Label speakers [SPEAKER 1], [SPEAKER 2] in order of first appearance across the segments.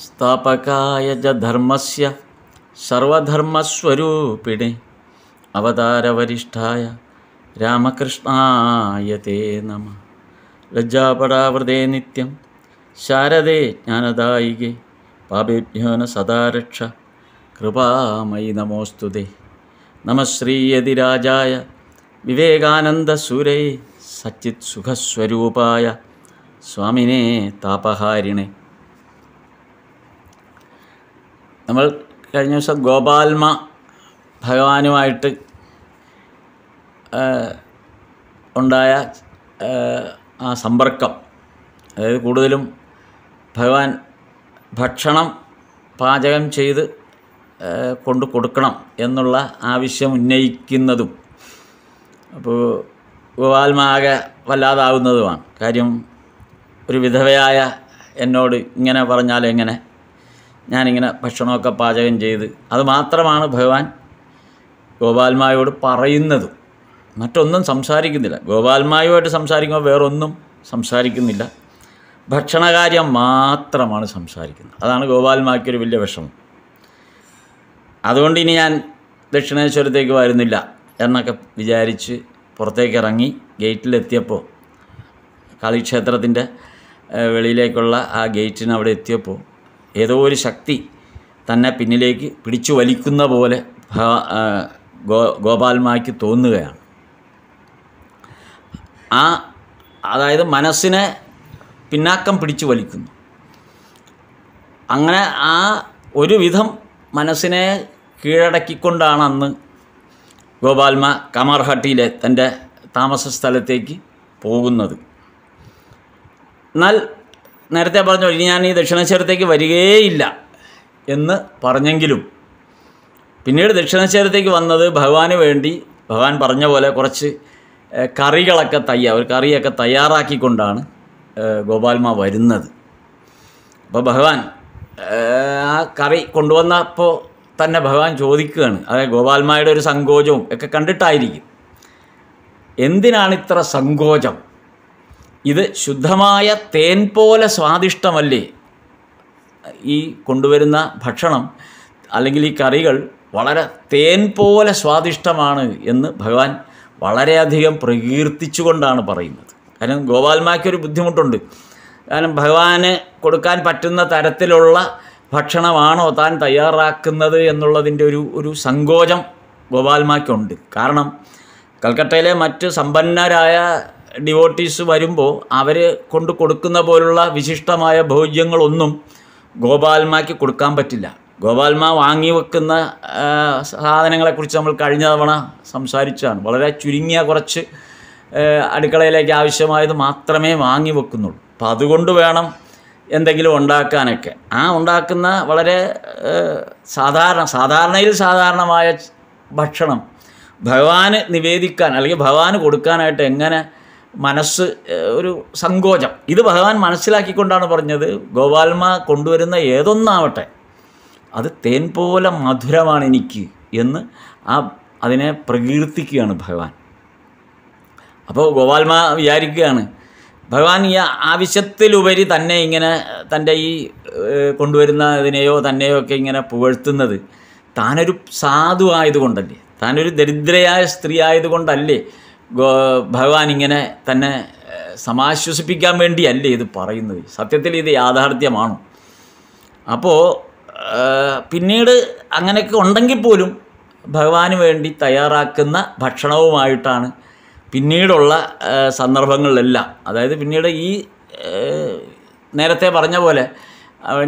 [SPEAKER 1] സ്ഥാപകായ ച ധർമ്മസ്യ സർവധർമ്മസ്വരൂപിണെ അവതാരവരിഷ്ഠായ രാമകൃഷ്ണായ തേ നമ ലജ്ജാപടാവൃതേ നിത്യം ശാരദേ ജ്ഞാനദായികെ പാപിഭ്യോന സദാരക്ഷ കൃപാമയി നമോസ്തുതേ നമശ്രീയതിരാജായ വിവേകാനന്ദസൂരേ സച്ചിത് സുഖസ്വരൂപായ സ്വാമിനെ താപഹാരിണേ നമ്മൾ കഴിഞ്ഞ ദിവസം ഗോപാൽമ ഭഗവാനുമായിട്ട് ഉണ്ടായ ആ സമ്പർക്കം അതായത് കൂടുതലും ഭഗവാൻ ഭക്ഷണം പാചകം ചെയ്ത് കൊണ്ടു കൊടുക്കണം എന്നുള്ള ആവശ്യം ഉന്നയിക്കുന്നതും അപ്പോൾ ഗോപാൽമാകെ വല്ലാതാവുന്നതുമാണ് കാര്യം ഒരു വിധവയായ എന്നോട് ഇങ്ങനെ പറഞ്ഞാൽ എങ്ങനെ ഞാനിങ്ങനെ ഭക്ഷണമൊക്കെ പാചകം ചെയ്ത് അത് മാത്രമാണ് ഭഗവാൻ ഗോപാൽമായോട് പറയുന്നത് മറ്റൊന്നും സംസാരിക്കുന്നില്ല ഗോപാൽമായുമായിട്ട് സംസാരിക്കുമ്പോൾ വേറൊന്നും സംസാരിക്കുന്നില്ല ഭക്ഷണകാര്യം മാത്രമാണ് സംസാരിക്കുന്നത് അതാണ് ഗോപാൽമായ്ക്കൊരു വലിയ വിഷമം അതുകൊണ്ട് ഇനി ഞാൻ ദക്ഷിണേശ്വരത്തേക്ക് വരുന്നില്ല എന്നൊക്കെ വിചാരിച്ച് പുറത്തേക്ക് ഇറങ്ങി ഗേറ്റിലെത്തിയപ്പോൾ കാളിക്ഷേത്രത്തിൻ്റെ വെളിയിലേക്കുള്ള ആ ഗേറ്റിന് അവിടെ എത്തിയപ്പോൾ ഏതോ ഒരു ശക്തി തന്നെ പിന്നിലേക്ക് പിടിച്ചു വലിക്കുന്ന പോലെ ഗോ ഗോപാൽമാക്ക് തോന്നുകയാണ് ആ അതായത് മനസ്സിനെ പിന്നാക്കം പിടിച്ചു വലിക്കുന്നു അങ്ങനെ ആ ഒരുവിധം മനസ്സിനെ കീഴടക്കിക്കൊണ്ടാണ് അന്ന് ഗോപാൽമ കമർഹട്ടിയിലെ തൻ്റെ താമസ സ്ഥലത്തേക്ക് പോകുന്നത് എന്നാൽ നേരത്തെ പറഞ്ഞു ഇനി ഞാൻ ഈ ദക്ഷിണേശ്വരത്തേക്ക് വരികയേയില്ല എന്ന് പറഞ്ഞെങ്കിലും പിന്നീട് ദക്ഷിണേശ്വരത്തേക്ക് വന്നത് ഭഗവാന് വേണ്ടി ഭഗവാൻ പറഞ്ഞ പോലെ കുറച്ച് കറികളൊക്കെ തയ്യാർ ഒരു കറിയൊക്കെ തയ്യാറാക്കിക്കൊണ്ടാണ് ഗോപാൽമ വരുന്നത് അപ്പോൾ ഭഗവാൻ ആ കറി കൊണ്ടുവന്നപ്പോൾ തന്നെ ഭഗവാൻ ചോദിക്കുകയാണ് അതായത് ഗോപാൽമായുടെ ഒരു സങ്കോചവും ഒക്കെ കണ്ടിട്ടായിരിക്കും എന്തിനാണ് ഇത്ര സങ്കോചം ഇത് ശുദ്ധമായ തേൻ പോലെ സ്വാദിഷ്ടമല്ലേ ഈ കൊണ്ടുവരുന്ന ഭക്ഷണം അല്ലെങ്കിൽ ഈ കറികൾ വളരെ തേൻ പോലെ സ്വാദിഷ്ടമാണ് എന്ന് ഭഗവാൻ വളരെയധികം പ്രകീർത്തിച്ചുകൊണ്ടാണ് പറയുന്നത് കാരണം ഗോപാൽമാക്കൊരു ബുദ്ധിമുട്ടുണ്ട് കാരണം ഭഗവാന് കൊടുക്കാൻ പറ്റുന്ന തരത്തിലുള്ള ഭക്ഷണമാണോ താൻ തയ്യാറാക്കുന്നത് എന്നുള്ളതിൻ്റെ ഒരു ഒരു സങ്കോചം ഗോപാൽമാക്കുണ്ട് കാരണം കൽക്കട്ടയിലെ മറ്റ് സമ്പന്നരായ ഡിവോട്ടീസ് വരുമ്പോൾ അവർ കൊണ്ട് കൊടുക്കുന്ന പോലുള്ള വിശിഷ്ടമായ ഭോജ്യങ്ങളൊന്നും ഗോപാൽമാക്ക് കൊടുക്കാൻ പറ്റില്ല ഗോപാൽമ വാങ്ങി വെക്കുന്ന സാധനങ്ങളെക്കുറിച്ച് നമ്മൾ കഴിഞ്ഞ തവണ സംസാരിച്ചാണ് വളരെ ചുരുങ്ങിയ കുറച്ച് അടുക്കളയിലേക്ക് ആവശ്യമായത് മാത്രമേ വാങ്ങി വെക്കുന്നുള്ളൂ അപ്പം അതുകൊണ്ട് വേണം എന്തെങ്കിലും ഉണ്ടാക്കാനൊക്കെ ആ ഉണ്ടാക്കുന്ന വളരെ സാധാരണ സാധാരണയിൽ സാധാരണമായ ഭക്ഷണം ഭഗവാന് നിവേദിക്കാൻ അല്ലെങ്കിൽ ഭഗവാന് കൊടുക്കാനായിട്ട് എങ്ങനെ മനസ്സ് ഒരു സങ്കോചം ഇത് ഭഗവാൻ മനസ്സിലാക്കിക്കൊണ്ടാണ് പറഞ്ഞത് ഗോപാൽമ കൊണ്ടുവരുന്ന ഏതൊന്നാവട്ടെ അത് തേൻ പോലെ മധുരമാണ് എനിക്ക് എന്ന് ആ അതിനെ പ്രകീർത്തിക്കുകയാണ് ഭഗവാൻ അപ്പോൾ ഗോപാൽമ വിചാരിക്കുകയാണ് ഭഗവാൻ ഈ ആവശ്യത്തിലുപരി തന്നെ ഇങ്ങനെ തൻ്റെ ഈ കൊണ്ടുവരുന്ന ഇതിനെയോ തന്നെയോ ഒക്കെ ഇങ്ങനെ പുകഴ്ത്തുന്നത് താനൊരു സാധു ആയതുകൊണ്ടല്ലേ താനൊരു ദരിദ്രയായ സ്ത്രീ ആയതുകൊണ്ടല്ലേ ഭഗവാൻ ഇങ്ങനെ തന്നെ സമാശ്വസിപ്പിക്കാൻ വേണ്ടിയല്ലേ ഇത് പറയുന്നത് സത്യത്തിൽ ഇത് യാഥാർത്ഥ്യമാണ് അപ്പോൾ പിന്നീട് അങ്ങനെയൊക്കെ ഉണ്ടെങ്കിൽ പോലും ഭഗവാന് വേണ്ടി തയ്യാറാക്കുന്ന ഭക്ഷണവുമായിട്ടാണ് പിന്നീടുള്ള സന്ദർഭങ്ങളിലെല്ലാം അതായത് പിന്നീട് ഈ നേരത്തെ പറഞ്ഞ പോലെ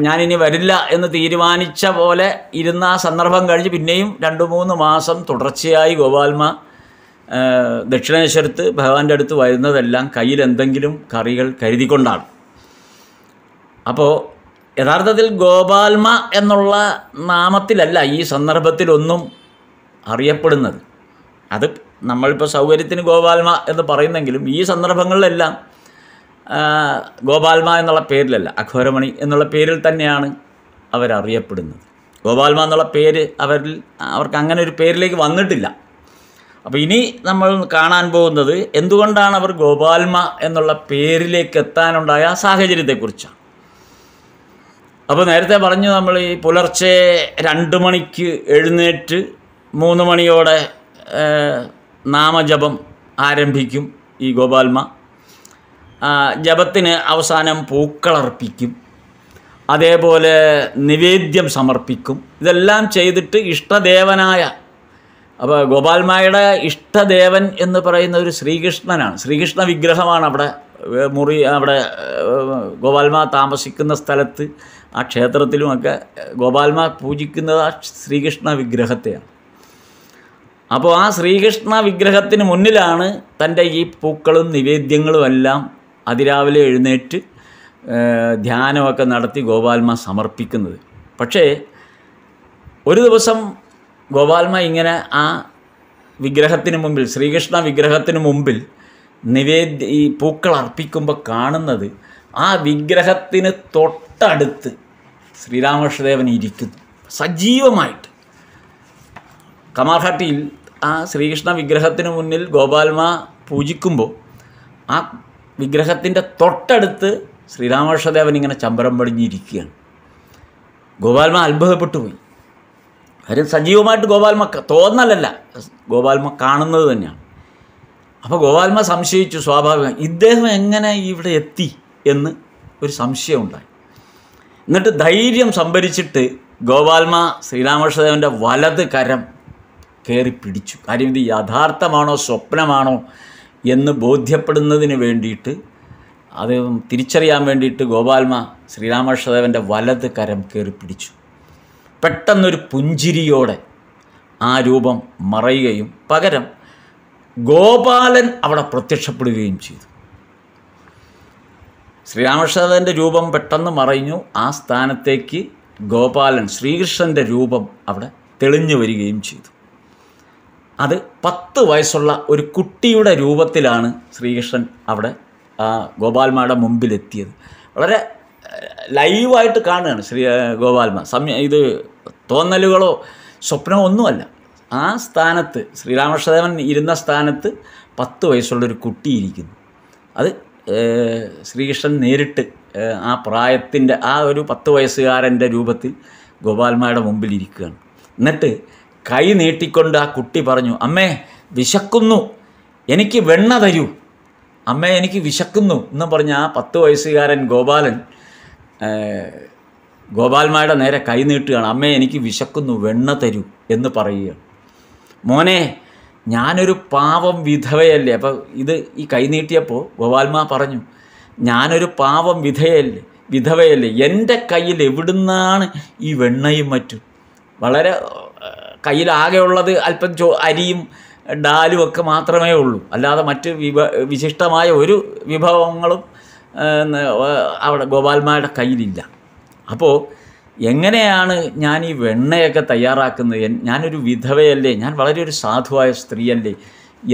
[SPEAKER 1] ഞാനിനി വരില്ല എന്ന് തീരുമാനിച്ച പോലെ ഇരുന്ന ആ സന്ദർഭം കഴിഞ്ഞ് പിന്നെയും രണ്ട് മൂന്ന് മാസം തുടർച്ചയായി ഗോപാൽമ ദക്ഷിണേശ്വരത്ത് ഭഗവാന്റെ അടുത്ത് വരുന്നതെല്ലാം കയ്യിൽ എന്തെങ്കിലും കറികൾ കരുതിക്കൊണ്ടാണ് അപ്പോൾ യഥാർത്ഥത്തിൽ ഗോപാൽമ എന്നുള്ള നാമത്തിലല്ല ഈ സന്ദർഭത്തിലൊന്നും അറിയപ്പെടുന്നത് അത് നമ്മളിപ്പോൾ സൗകര്യത്തിന് ഗോപാൽമ എന്ന് പറയുന്നെങ്കിലും ഈ സന്ദർഭങ്ങളിലെല്ലാം ഗോപാൽമ എന്നുള്ള പേരിലല്ല അഘോരമണി എന്നുള്ള പേരിൽ തന്നെയാണ് അവരറിയപ്പെടുന്നത് ഗോപാൽമ എന്നുള്ള പേര് അവരിൽ അവർക്ക് അങ്ങനെ ഒരു പേരിലേക്ക് വന്നിട്ടില്ല അപ്പോൾ ഇനി നമ്മൾ കാണാൻ പോകുന്നത് എന്തുകൊണ്ടാണ് അവർ ഗോപാൽമ എന്നുള്ള പേരിലേക്ക് എത്താനുണ്ടായ സാഹചര്യത്തെക്കുറിച്ചാണ് അപ്പോൾ നേരത്തെ പറഞ്ഞു നമ്മൾ ഈ പുലർച്ചെ രണ്ട് മണിക്ക് എഴുന്നേറ്റ് മൂന്ന് മണിയോടെ നാമജപം ആരംഭിക്കും ഈ ഗോപാൽമ ജപത്തിന് അവസാനം പൂക്കളർപ്പിക്കും അതേപോലെ നിവേദ്യം സമർപ്പിക്കും ഇതെല്ലാം ചെയ്തിട്ട് ഇഷ്ടദേവനായ അപ്പോൾ ഗോപാൽമായുടെ ഇഷ്ടദേവൻ എന്ന് പറയുന്ന ഒരു ശ്രീകൃഷ്ണനാണ് ശ്രീകൃഷ്ണ വിഗ്രഹമാണ് അവിടെ മുറി അവിടെ ഗോപാൽമ താമസിക്കുന്ന സ്ഥലത്ത് ആ ക്ഷേത്രത്തിലുമൊക്കെ ഗോപാൽമ പൂജിക്കുന്നത് ആ ശ്രീകൃഷ്ണ വിഗ്രഹത്തെയാണ് അപ്പോൾ ആ ശ്രീകൃഷ്ണ വിഗ്രഹത്തിന് മുന്നിലാണ് തൻ്റെ ഈ പൂക്കളും നിവേദ്യങ്ങളും എല്ലാം അതിരാവിലെ എഴുന്നേറ്റ് ധ്യാനമൊക്കെ നടത്തി ഗോപാൽമ സമർപ്പിക്കുന്നത് പക്ഷേ ഒരു ദിവസം ഗോപാൽമ ഇങ്ങനെ ആ വിഗ്രഹത്തിന് മുമ്പിൽ ശ്രീകൃഷ്ണ വിഗ്രഹത്തിന് മുമ്പിൽ നിവേദ്യ ഈ പൂക്കൾ അർപ്പിക്കുമ്പോൾ കാണുന്നത് ആ വിഗ്രഹത്തിന് തൊട്ടടുത്ത് ശ്രീരാമകൃഷ്ണദേവൻ ഇരിക്കുന്നു സജീവമായിട്ട് കമാർഹാട്ടിയിൽ ആ ശ്രീകൃഷ്ണ വിഗ്രഹത്തിന് മുന്നിൽ ഗോപാൽമ പൂജിക്കുമ്പോൾ ആ വിഗ്രഹത്തിൻ്റെ തൊട്ടടുത്ത് ശ്രീരാമകൃഷ്ണദേവൻ ഇങ്ങനെ ചമ്പരം പടിഞ്ഞിരിക്കുകയാണ് ഗോപാൽമ അത്ഭുതപ്പെട്ടു പോയി കാര്യം സജീവമായിട്ട് ഗോപാൽമ തോന്നലല്ല ഗോപാൽമ കാണുന്നത് തന്നെയാണ് അപ്പോൾ ഗോപാൽമ സംശയിച്ചു സ്വാഭാവികം ഇദ്ദേഹം എങ്ങനെ ഇവിടെ എത്തി എന്ന് ഒരു സംശയം ഉണ്ടായി എന്നിട്ട് ധൈര്യം സംഭരിച്ചിട്ട് ഗോപാൽമ ശ്രീരാമകൃഷ്ണദേവൻ്റെ വലത് കരം കയറി പിടിച്ചു കാര്യം ഇത് യഥാർത്ഥമാണോ സ്വപ്നമാണോ എന്ന് ബോധ്യപ്പെടുന്നതിന് വേണ്ടിയിട്ട് അത് തിരിച്ചറിയാൻ വേണ്ടിയിട്ട് ഗോപാൽമ ശ്രീരാമകൃഷ്ണദേവൻ്റെ വലത് കരം കയറി പിടിച്ചു പെട്ടെന്നൊരു പുഞ്ചിരിയോടെ ആ രൂപം മറയുകയും പകരം ഗോപാലൻ അവിടെ പ്രത്യക്ഷപ്പെടുകയും ചെയ്തു ശ്രീരാമകൃഷ്ണൻ്റെ രൂപം പെട്ടെന്ന് മറഞ്ഞു ആ സ്ഥാനത്തേക്ക് ഗോപാലൻ ശ്രീകൃഷ്ണൻ്റെ രൂപം അവിടെ തെളിഞ്ഞു വരികയും ചെയ്തു അത് പത്ത് വയസ്സുള്ള ഒരു കുട്ടിയുടെ രൂപത്തിലാണ് ശ്രീകൃഷ്ണൻ അവിടെ ആ ഗോപാൽമാരുടെ മുമ്പിലെത്തിയത് വളരെ ലൈവായിട്ട് കാണുകയാണ് ശ്രീ ഗോപാൽമ സമയ ഇത് തോന്നലുകളോ സ്വപ്നമോ ഒന്നുമല്ല ആ സ്ഥാനത്ത് ശ്രീരാമകൃഷ്ണദേവൻ ഇരുന്ന സ്ഥാനത്ത് പത്ത് വയസ്സുള്ളൊരു കുട്ടി ഇരിക്കുന്നു അത് ശ്രീകൃഷ്ണൻ നേരിട്ട് ആ പ്രായത്തിൻ്റെ ആ ഒരു പത്ത് വയസ്സുകാരൻ്റെ രൂപത്തിൽ ഗോപാൽമാരുടെ മുമ്പിൽ ഇരിക്കുകയാണ് എന്നിട്ട് കൈ നീട്ടിക്കൊണ്ട് ആ കുട്ടി പറഞ്ഞു അമ്മേ വിശക്കുന്നു എനിക്ക് വെണ്ണ തരൂ അമ്മേ എനിക്ക് വിശക്കുന്നു എന്ന് പറഞ്ഞ ആ പത്ത് വയസ്സുകാരൻ ഗോപാലൻ ഗോപാൽമായുടെ നേരെ കൈനീട്ടുകയാണ് അമ്മേ എനിക്ക് വിശക്കുന്നു വെണ്ണ തരൂ എന്ന് പറയുകയാണ് മോനെ ഞാനൊരു പാവം വിധവയല്ലേ അപ്പോൾ ഇത് ഈ കൈനീട്ടിയപ്പോൾ ഗോപാൽമ പറഞ്ഞു ഞാനൊരു പാവം വിധയല്ലേ വിധവയല്ലേ എൻ്റെ കയ്യിൽ എവിടുന്നാണ് ഈ വെണ്ണയും മറ്റും വളരെ കയ്യിലാകെയുള്ളത് അല്പം ചോ അരിയും ഡാലും ഒക്കെ മാത്രമേ ഉള്ളൂ അല്ലാതെ മറ്റ് വിഭ വിശിഷ്ടമായ ഒരു വിഭവങ്ങളും അവിടെ ഗോപാൽമാരുടെ കയ്യിലില്ല അപ്പോൾ എങ്ങനെയാണ് ഞാൻ ഈ വെണ്ണയൊക്കെ തയ്യാറാക്കുന്നത് ഞാനൊരു വിധവയല്ലേ ഞാൻ വളരെ ഒരു സാധുവായ സ്ത്രീയല്ലേ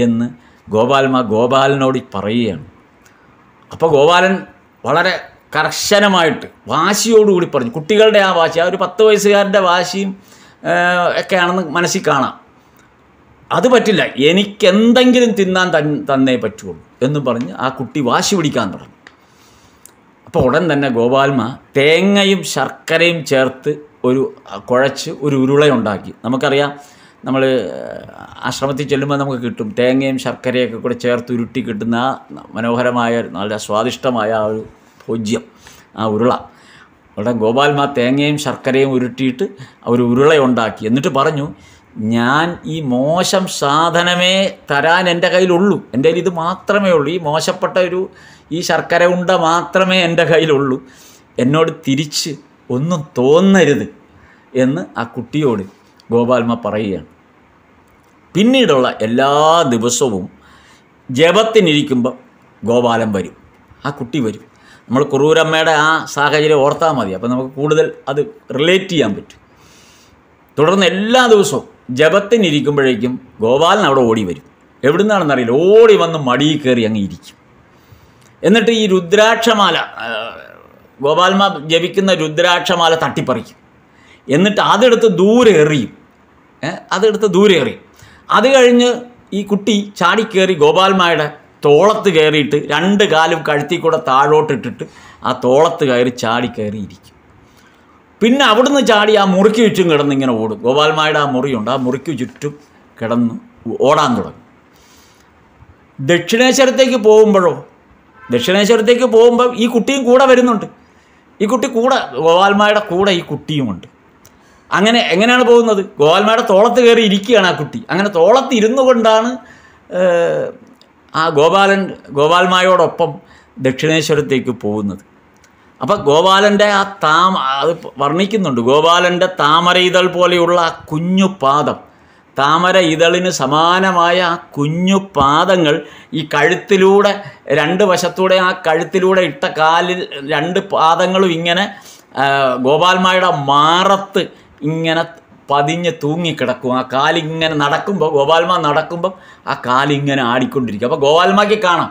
[SPEAKER 1] എന്ന് ഗോപാലമ്മ ഗോപാലനോട് പറയുകയാണ് അപ്പോൾ ഗോപാലൻ വളരെ കർശനമായിട്ട് വാശിയോടുകൂടി പറഞ്ഞു കുട്ടികളുടെ ആ വാശി ആ ഒരു പത്ത് വയസ്സുകാരൻ്റെ വാശിയും ഒക്കെയാണെന്ന് മനസ്സിൽ കാണാം അത് പറ്റില്ല എനിക്കെന്തെങ്കിലും തിന്നാൻ തന്നേ പറ്റുള്ളൂ എന്ന് പറഞ്ഞ് ആ കുട്ടി വാശി പിടിക്കാൻ തുടങ്ങി അപ്പോൾ ഉടൻ തന്നെ ഗോപാൽമ തേങ്ങയും ശർക്കരയും ചേർത്ത് ഒരു കുഴച്ച് ഒരു ഉരുളയുണ്ടാക്കി നമുക്കറിയാം നമ്മൾ ആശ്രമത്തിൽ ചെല്ലുമ്പോൾ നമുക്ക് കിട്ടും തേങ്ങയും ശർക്കരയൊക്കെ കൂടെ ചേർത്ത് ഉരുട്ടി കിട്ടുന്ന ആ മനോഹരമായ നല്ല സ്വാദിഷ്ടമായ ആ ഒരു ഭോജ്യം ആ ഉരുള ഉടൻ ഗോപാൽമ തേങ്ങയും ശർക്കരയും ഉരുട്ടിയിട്ട് ഒരു ഉരുളയുണ്ടാക്കി എന്നിട്ട് പറഞ്ഞു ഞാൻ ഈ മോശം സാധനമേ തരാൻ എൻ്റെ കയ്യിലുള്ളൂ എൻ്റെ കയ്യിൽ ഇത് മാത്രമേ ഉള്ളൂ ഈ മോശപ്പെട്ട ഒരു ഈ ശർക്കര ഉണ്ട മാത്രമേ എൻ്റെ കയ്യിലുള്ളൂ എന്നോട് തിരിച്ച് ഒന്നും തോന്നരുത് എന്ന് ആ കുട്ടിയോട് ഗോപാൽമ പറയുകയാണ് പിന്നീടുള്ള എല്ലാ ദിവസവും ജപത്തിനിരിക്കുമ്പോൾ ഗോപാലം വരും ആ കുട്ടി വരും നമ്മൾ കുറൂരമ്മയുടെ ആ സാഹചര്യം ഓർത്താൽ മതി അപ്പോൾ നമുക്ക് കൂടുതൽ അത് റിലേറ്റ് ചെയ്യാൻ പറ്റും തുടർന്ന് എല്ലാ ദിവസവും ജപത്തിനിരിക്കുമ്പോഴേക്കും ഗോപാലൻ അവിടെ ഓടി വരും എവിടുന്നാണെന്നറിയില്ല ഓടി വന്ന് മടിയിൽ കയറി അങ്ങ് ഇരിക്കും എന്നിട്ട് ഈ രുദ്രാക്ഷമാല ഗോപാൽമ ജപിക്കുന്ന രുദ്രാക്ഷമാല തട്ടിപ്പറിക്കും എന്നിട്ട് അതെടുത്ത് ദൂരെ എറിയും അതെടുത്ത് ദൂരെ എറിയും അത് കഴിഞ്ഞ് ഈ കുട്ടി ചാടിക്കേറി ഗോപാൽമായുടെ തോളത്ത് കയറിയിട്ട് രണ്ട് കാലും കഴുത്തി കൂടെ താഴോട്ടിട്ടിട്ട് ആ തോളത്ത് കയറി ചാടി കയറിയിരിക്കും പിന്നെ അവിടുന്ന് ചാടി ആ മുറിക്ക് ചുറ്റും കിടന്ന് ഇങ്ങനെ ഓടും ഗോപാൽമായുടെ ആ മുറിയുണ്ട് ആ മുറിക്ക് ചുറ്റും കിടന്ന് ഓടാൻ തുടങ്ങും ദക്ഷിണേശ്വരത്തേക്ക് പോകുമ്പോഴോ ദക്ഷിണേശ്വരത്തേക്ക് പോകുമ്പം ഈ കുട്ടിയും കൂടെ വരുന്നുണ്ട് ഈ കുട്ടി കൂടെ ഗോപാൽമായുടെ കൂടെ ഈ കുട്ടിയുമുണ്ട് അങ്ങനെ എങ്ങനെയാണ് പോകുന്നത് ഗോപാൽമായുടെ തോളത്ത് കയറി ഇരിക്കുകയാണ് ആ കുട്ടി അങ്ങനെ തോളത്ത് ഇരുന്നു കൊണ്ടാണ് ആ ഗോപാലൻ ഗോപാൽമായോടൊപ്പം ദക്ഷിണേശ്വരത്തേക്ക് പോകുന്നത് അപ്പം ഗോപാലൻ്റെ ആ താമ അത് വർണ്ണിക്കുന്നുണ്ട് ഗോപാലൻ്റെ താമരയിതൾ പോലെയുള്ള ആ കുഞ്ഞു പാദം താമര ഇതളിന് സമാനമായ കുഞ്ഞു പാദങ്ങൾ ഈ കഴുത്തിലൂടെ രണ്ട് വശത്തൂടെ ആ കഴുത്തിലൂടെ ഇട്ട കാലിൽ രണ്ട് പാദങ്ങളും ഇങ്ങനെ ഗോപാൽമായുടെ മാറത്ത് ഇങ്ങനെ പതിഞ്ഞ് തൂങ്ങിക്കിടക്കും ആ കാലിങ്ങനെ നടക്കുമ്പോൾ ഗോപാൽമ നടക്കുമ്പം ആ കാലിങ്ങനെ ആടിക്കൊണ്ടിരിക്കും അപ്പോൾ ഗോപാൽമാക്ക് കാണാം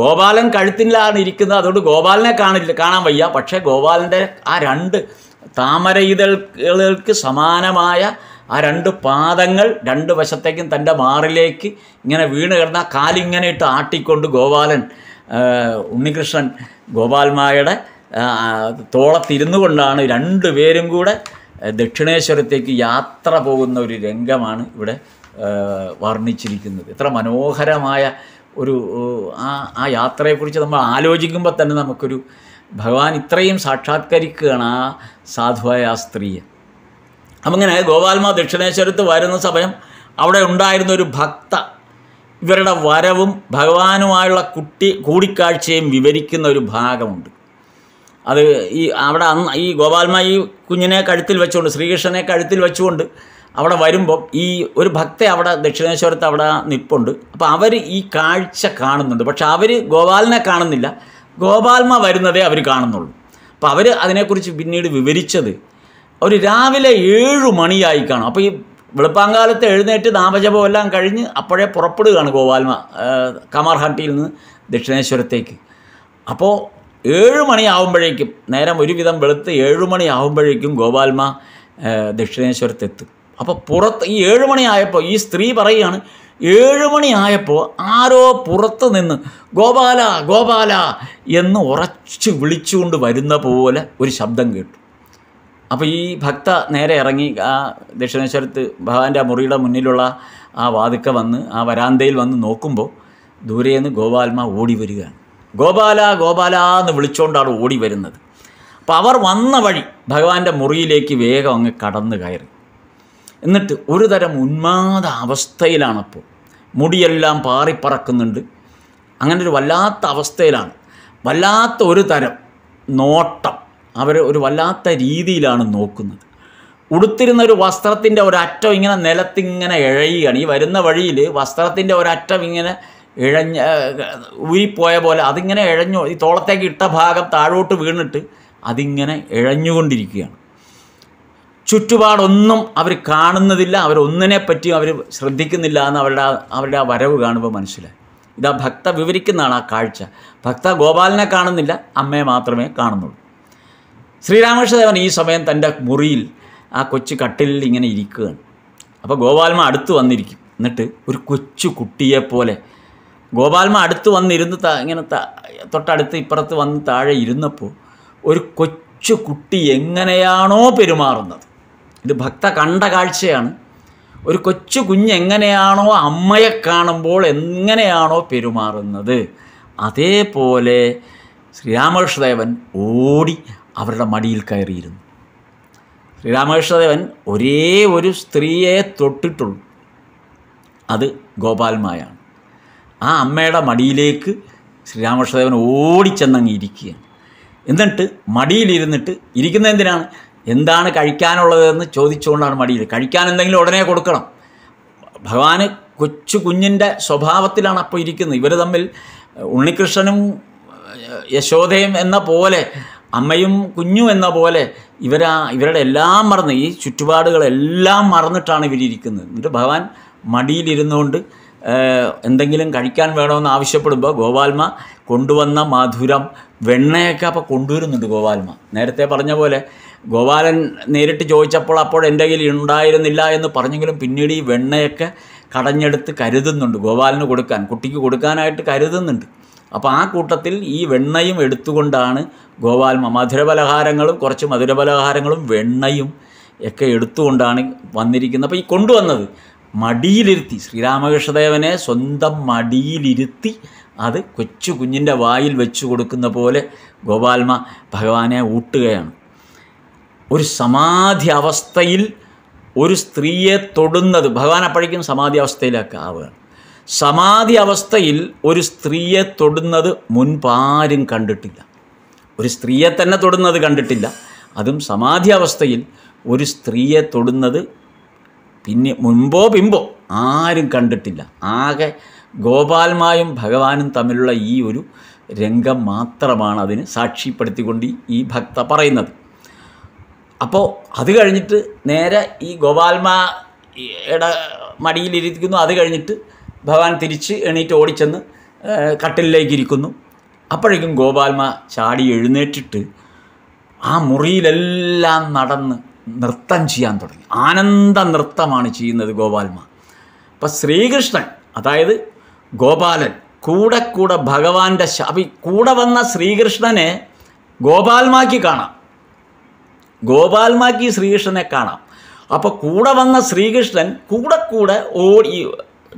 [SPEAKER 1] ഗോപാലൻ കഴുത്തിലാണ് ഇരിക്കുന്നത് അതുകൊണ്ട് ഗോപാലനെ കാണില്ല കാണാൻ വയ്യ പക്ഷേ ഗോപാലൻ്റെ ആ രണ്ട് താമര ഇതൾക്ക് സമാനമായ ആ രണ്ട് പാദങ്ങൾ രണ്ട് വശത്തേക്കും തൻ്റെ മാറിലേക്ക് ഇങ്ങനെ വീണ് കിടന്ന കാലിങ്ങനെ ഇട്ട് ആട്ടിക്കൊണ്ട് ഗോപാലൻ ഉണ്ണികൃഷ്ണൻ ഗോപാൽമായുടെ തോളത്തിരുന്നു കൊണ്ടാണ് രണ്ടുപേരും കൂടെ ദക്ഷിണേശ്വരത്തേക്ക് യാത്ര പോകുന്ന ഒരു രംഗമാണ് ഇവിടെ വർണ്ണിച്ചിരിക്കുന്നത് ഇത്ര മനോഹരമായ ഒരു ആ ആ യാത്രയെക്കുറിച്ച് നമ്മൾ ആലോചിക്കുമ്പോൾ തന്നെ നമുക്കൊരു ഭഗവാൻ ഇത്രയും സാക്ഷാത്കരിക്കുകയാണ് ആ സാധുവായ ആ സ്ത്രീയെ അങ്ങനെ ഗോപാൽമ ദക്ഷിണേശ്വരത്ത് വരുന്ന സമയം അവിടെ ഉണ്ടായിരുന്ന ഒരു ഭക്ത ഇവരുടെ വരവും ഭഗവാനുമായുള്ള കുട്ടി കൂടിക്കാഴ്ചയും വിവരിക്കുന്ന ഒരു ഭാഗമുണ്ട് അത് ഈ അവിടെ അന്ന് ഈ ഗോപാൽമ ഈ കുഞ്ഞിനെ കഴുത്തിൽ വെച്ചുകൊണ്ട് ശ്രീകൃഷ്ണനെ കഴുത്തിൽ വെച്ചുകൊണ്ട് അവിടെ വരുമ്പം ഈ ഒരു ഭക്തെ അവിടെ ദക്ഷിണേശ്വരത്ത് അവിടെ നിൽപ്പുണ്ട് അപ്പോൾ അവർ ഈ കാഴ്ച കാണുന്നുണ്ട് പക്ഷേ അവർ ഗോപാലിനെ കാണുന്നില്ല ഗോപാൽമ വരുന്നതേ അവർ കാണുന്നുള്ളൂ അപ്പോൾ അവർ അതിനെക്കുറിച്ച് പിന്നീട് വിവരിച്ചത് ഒരു രാവിലെ ഏഴ് മണിയായി കാണും അപ്പോൾ ഈ വെളുപ്പാങ്കാലത്ത് എഴുന്നേറ്റ് നാമജപം എല്ലാം കഴിഞ്ഞ് അപ്പോഴേ പുറപ്പെടുകയാണ് ഗോപാൽമ കമാർഹട്ടിയിൽ നിന്ന് ദക്ഷിണേശ്വരത്തേക്ക് അപ്പോൾ ഏഴ് മണിയാവുമ്പോഴേക്കും നേരം ഒരുവിധം വെളുത്ത് ഏഴ് മണിയാവുമ്പോഴേക്കും ഗോപാൽമ ദക്ഷിണേശ്വരത്തെത്തും അപ്പോൾ പുറത്ത് ഈ ഏഴ് മണിയായപ്പോൾ ഈ സ്ത്രീ പറയുകയാണ് ഏഴ് മണിയായപ്പോൾ ആരോ പുറത്ത് നിന്ന് ഗോപാല ഗോപാല എന്ന് ഉറച്ച് വിളിച്ചുകൊണ്ട് വരുന്ന പോലെ ഒരു ശബ്ദം കേട്ടു അപ്പോൾ ഈ ഭക്ത നേരെ ഇറങ്ങി ആ ദക്ഷിണേശ്വരത്ത് ഭഗവാൻ്റെ ആ മുറിയുടെ മുന്നിലുള്ള ആ വാതുക്ക വന്ന് ആ വരാന്തയിൽ വന്ന് നോക്കുമ്പോൾ ദൂരെയെന്ന് ഗോപാൽമ ഓടി വരികയാണ് ഗോപാല ഗോപാല എന്ന് വിളിച്ചുകൊണ്ടാണ് ഓടി വരുന്നത് അപ്പോൾ അവർ വന്ന വഴി ഭഗവാന്റെ മുറിയിലേക്ക് വേഗം അങ്ങ് കടന്നു കയറി എന്നിട്ട് ഒരു തരം ഉന്മാദ അവസ്ഥയിലാണപ്പോൾ മുടിയെല്ലാം പാറിപ്പറക്കുന്നുണ്ട് അങ്ങനെ ഒരു വല്ലാത്ത അവസ്ഥയിലാണ് വല്ലാത്ത ഒരു തരം നോട്ടം അവർ ഒരു വല്ലാത്ത രീതിയിലാണ് നോക്കുന്നത് ഉടുത്തിരുന്ന ഒരു വസ്ത്രത്തിൻ്റെ ഒരറ്റം ഇങ്ങനെ നിലത്തിങ്ങനെ ഇഴയുകയാണ് ഈ വരുന്ന വഴിയിൽ വസ്ത്രത്തിൻ്റെ ഒരറ്റം ഇങ്ങനെ ഇഴഞ്ഞ ഊരിപ്പോയ പോലെ അതിങ്ങനെ ഇഴഞ്ഞു ഈ തോളത്തേക്ക് ഇട്ട ഭാഗം താഴോട്ട് വീണിട്ട് അതിങ്ങനെ ഇഴഞ്ഞുകൊണ്ടിരിക്കുകയാണ് ചുറ്റുപാടൊന്നും അവർ കാണുന്നതില്ല അവരൊന്നിനെ പറ്റിയും അവർ ശ്രദ്ധിക്കുന്നില്ല എന്ന് അവരുടെ അവരുടെ ആ വരവ് കാണുമ്പോൾ മനസ്സിലായി ഇതാ ഭക്ത വിവരിക്കുന്നതാണ് ആ കാഴ്ച ഭക്ത ഗോപാലിനെ കാണുന്നില്ല അമ്മയെ മാത്രമേ കാണുന്നുള്ളൂ ശ്രീരാമകൃഷ്ണദേവൻ ഈ സമയം തൻ്റെ മുറിയിൽ ആ കൊച്ചു കട്ടിലിൽ ഇങ്ങനെ ഇരിക്കുകയാണ് അപ്പോൾ ഗോപാൽമ അടുത്ത് വന്നിരിക്കും എന്നിട്ട് ഒരു കൊച്ചു കുട്ടിയെപ്പോലെ ഗോപാൽമ അടുത്ത് വന്നിരുന്ന് ത ഇങ്ങനെ ത തൊട്ടടുത്ത് ഇപ്പുറത്ത് വന്ന് താഴെ ഇരുന്നപ്പോൾ ഒരു കൊച്ചു കുട്ടി എങ്ങനെയാണോ പെരുമാറുന്നത് ഇത് ഭക്ത കണ്ട കാഴ്ചയാണ് ഒരു കൊച്ചു കുഞ്ഞ് എങ്ങനെയാണോ അമ്മയെ കാണുമ്പോൾ എങ്ങനെയാണോ പെരുമാറുന്നത് അതേപോലെ ശ്രീരാമകൃഷ്ണദേവൻ ഓടി അവരുടെ മടിയിൽ കയറിയിരുന്നു ശ്രീരാമകൃഷ്ണദേവൻ ഒരേ ഒരു സ്ത്രീയെ തൊട്ടിട്ടുള്ളൂ അത് ഗോപാൽമായാണ് ആ അമ്മയുടെ മടിയിലേക്ക് ശ്രീരാമകൃഷ്ണദേവൻ ഓടിച്ചെന്നങ്ങ് ഇരിക്കുകയാണ് എന്നിട്ട് മടിയിലിരുന്നിട്ട് ഇരിക്കുന്ന എന്തിനാണ് എന്താണ് കഴിക്കാനുള്ളതെന്ന് ചോദിച്ചുകൊണ്ടാണ് മടിയിൽ കഴിക്കാൻ എന്തെങ്കിലും ഉടനെ കൊടുക്കണം ഭഗവാന് കൊച്ചു കുഞ്ഞിൻ്റെ സ്വഭാവത്തിലാണ് അപ്പോൾ ഇരിക്കുന്നത് ഇവർ തമ്മിൽ ഉണ്ണികൃഷ്ണനും യശോദയും എന്ന പോലെ അമ്മയും കുഞ്ഞു എന്ന പോലെ ഇവരാ ഇവരുടെ എല്ലാം മറന്ന് ഈ ചുറ്റുപാടുകളെല്ലാം മറന്നിട്ടാണ് ഇവരിയ്ക്കുന്നത് എന്നിട്ട് ഭഗവാൻ മടിയിലിരുന്നുകൊണ്ട് എന്തെങ്കിലും കഴിക്കാൻ വേണമെന്ന് ആവശ്യപ്പെടുമ്പോൾ ഗോപാൽമ കൊണ്ടുവന്ന മധുരം വെണ്ണയൊക്കെ അപ്പോൾ കൊണ്ടുവരുന്നുണ്ട് ഗോപാൽമ നേരത്തെ പറഞ്ഞ പോലെ ഗോപാലൻ നേരിട്ട് ചോദിച്ചപ്പോൾ അപ്പോൾ എൻ്റെ കയ്യിൽ ഉണ്ടായിരുന്നില്ല എന്ന് പറഞ്ഞെങ്കിലും പിന്നീട് ഈ വെണ്ണയൊക്കെ കടഞ്ഞെടുത്ത് കരുതുന്നുണ്ട് ഗോപാലിന് കൊടുക്കാൻ കുട്ടിക്ക് കൊടുക്കാനായിട്ട് കരുതുന്നുണ്ട് അപ്പോൾ ആ കൂട്ടത്തിൽ ഈ വെണ്ണയും എടുത്തുകൊണ്ടാണ് ഗോപാൽമ മധുരപലഹാരങ്ങളും കുറച്ച് മധുരപലഹാരങ്ങളും വെണ്ണയും ഒക്കെ എടുത്തുകൊണ്ടാണ് വന്നിരിക്കുന്നത് അപ്പോൾ ഈ കൊണ്ടുവന്നത് മടിയിലിരുത്തി ശ്രീരാമകൃഷ്ണദേവനെ സ്വന്തം മടിയിലിരുത്തി അത് കൊച്ചു കുഞ്ഞിൻ്റെ വായിൽ വെച്ചു കൊടുക്കുന്ന പോലെ ഗോപാൽമ ഭഗവാനെ ഊട്ടുകയാണ് ഒരു സമാധി അവസ്ഥയിൽ ഒരു സ്ത്രീയെ തൊടുന്നത് ഭഗവാൻ അപ്പോഴേക്കും സമാധി അവസ്ഥയിലൊക്കെ ആവുകയാണ് സമാധി അവസ്ഥയിൽ ഒരു സ്ത്രീയെ തൊടുന്നത് മുൻപാരും കണ്ടിട്ടില്ല ഒരു സ്ത്രീയെ തന്നെ തൊടുന്നത് കണ്ടിട്ടില്ല അതും സമാധി അവസ്ഥയിൽ ഒരു സ്ത്രീയെ തൊടുന്നത് പിന്നെ മുൻപോ പിമ്പോ ആരും കണ്ടിട്ടില്ല ആകെ ഗോപാൽമായും ഭഗവാനും തമ്മിലുള്ള ഈ ഒരു രംഗം മാത്രമാണ് അതിന് സാക്ഷിപ്പെടുത്തിക്കൊണ്ട് ഈ ഭക്ത പറയുന്നത് അപ്പോൾ അത് കഴിഞ്ഞിട്ട് നേരെ ഈ ഗോപാൽമയുടെ മടിയിലിരിക്കുന്നു അത് കഴിഞ്ഞിട്ട് ഭഗവാൻ തിരിച്ച് എണീറ്റ് ഓടിച്ചെന്ന് കട്ടിലേക്ക് ഇരിക്കുന്നു അപ്പോഴേക്കും ഗോപാൽമ ചാടി എഴുന്നേറ്റിട്ട് ആ മുറിയിലെല്ലാം നടന്ന് നൃത്തം ചെയ്യാൻ തുടങ്ങി ആനന്ദ നൃത്തമാണ് ചെയ്യുന്നത് ഗോപാൽമ അപ്പം ശ്രീകൃഷ്ണൻ അതായത് ഗോപാലൻ കൂടെ കൂടെ ഭഗവാന്റെ ശാപി കൂടെ വന്ന ശ്രീകൃഷ്ണനെ ഗോപാൽമാക്ക് കാണാം ഗോപാൽമാക്കി ശ്രീകൃഷ്ണനെ കാണാം അപ്പോൾ കൂടെ വന്ന ശ്രീകൃഷ്ണൻ കൂടെ കൂടെ ഓടി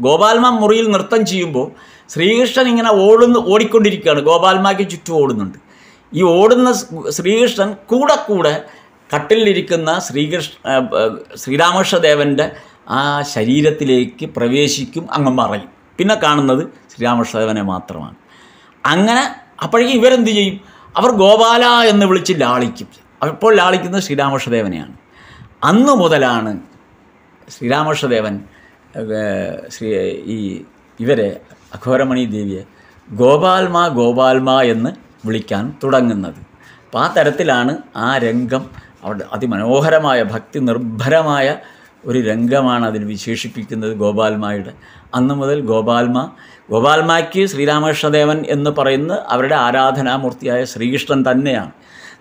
[SPEAKER 1] ഗോപാൽമ മുറിയിൽ നൃത്തം ചെയ്യുമ്പോൾ ശ്രീകൃഷ്ണൻ ഇങ്ങനെ ഓടുന്ന ഓടിക്കൊണ്ടിരിക്കുകയാണ് ഗോപാൽമാക്ക് ചുറ്റും ഓടുന്നുണ്ട് ഈ ഓടുന്ന ശ്രീകൃഷ്ണൻ കൂടെ കൂടെ കട്ടിലിരിക്കുന്ന ശ്രീകൃഷ്ണ ശ്രീരാമകൃഷ്ണദേവൻ്റെ ആ ശരീരത്തിലേക്ക് പ്രവേശിക്കും അങ്ങ് മറയും പിന്നെ കാണുന്നത് ശ്രീരാമകൃഷ്ണദേവനെ മാത്രമാണ് അങ്ങനെ അപ്പോഴേക്കും ഇവരെന്ത് ചെയ്യും അവർ ഗോപാല എന്ന് വിളിച്ച് ലാളിക്കും അപ്പോൾ ലാളിക്കുന്നത് ശ്രീരാമകൃഷ്ണദേവനെയാണ് അന്ന് മുതലാണ് ശ്രീരാമകൃഷ്ണദേവൻ ശ്രീ ഈ ഇവരെ അഘോരമണി ദേവിയെ ഗോപാൽമ ഗോപാൽമ എന്ന് വിളിക്കാൻ തുടങ്ങുന്നത് അപ്പോൾ ആ തരത്തിലാണ് ആ രംഗം അവിടെ അതിമനോഹരമായ ഭക്തി നിർഭരമായ ഒരു രംഗമാണ് അതിൽ വിശേഷിപ്പിക്കുന്നത് ഗോപാൽമായുടെ അന്നു മുതൽ ഗോപാൽമ ഗോപാൽമാക്ക് ശ്രീരാമകൃഷ്ണദേവൻ എന്ന് പറയുന്ന അവരുടെ ആരാധനാമൂർത്തിയായ ശ്രീകൃഷ്ണൻ തന്നെയാണ്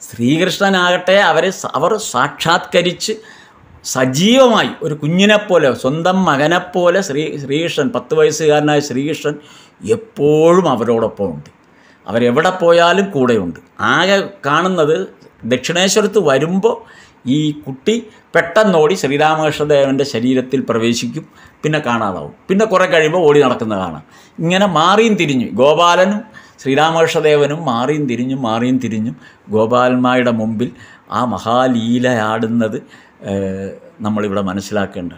[SPEAKER 1] ശ്രീകൃഷ്ണനാകട്ടെ അവരെ അവർ സാക്ഷാത്കരിച്ച് സജീവമായി ഒരു കുഞ്ഞിനെപ്പോലെ സ്വന്തം മകനെപ്പോലെ ശ്രീ ശ്രീകൃഷ്ണൻ പത്ത് വയസ്സുകാരനായ ശ്രീകൃഷ്ണൻ എപ്പോഴും അവരോടൊപ്പം ഉണ്ട് അവരെവിടെ പോയാലും കൂടെയുണ്ട് ആകെ കാണുന്നത് ദക്ഷിണേശ്വരത്ത് വരുമ്പോൾ ഈ കുട്ടി പെട്ടെന്നോടി ശ്രീരാമകൃഷ്ണദേവൻ്റെ ശരീരത്തിൽ പ്രവേശിക്കും പിന്നെ കാണാതാവും പിന്നെ കുറേ കഴിയുമ്പോൾ ഓടി നടക്കുന്ന കാണാം ഇങ്ങനെ മാറിയും തിരിഞ്ഞു ഗോപാലനും ശ്രീരാമകൃഷ്ണദേവനും മാറിയും തിരിഞ്ഞും മാറിയും തിരിഞ്ഞും ഗോപാലന്മാരുടെ മുമ്പിൽ ആ മഹാലീലയാടുന്നത് നമ്മളിവിടെ മനസ്സിലാക്കേണ്ട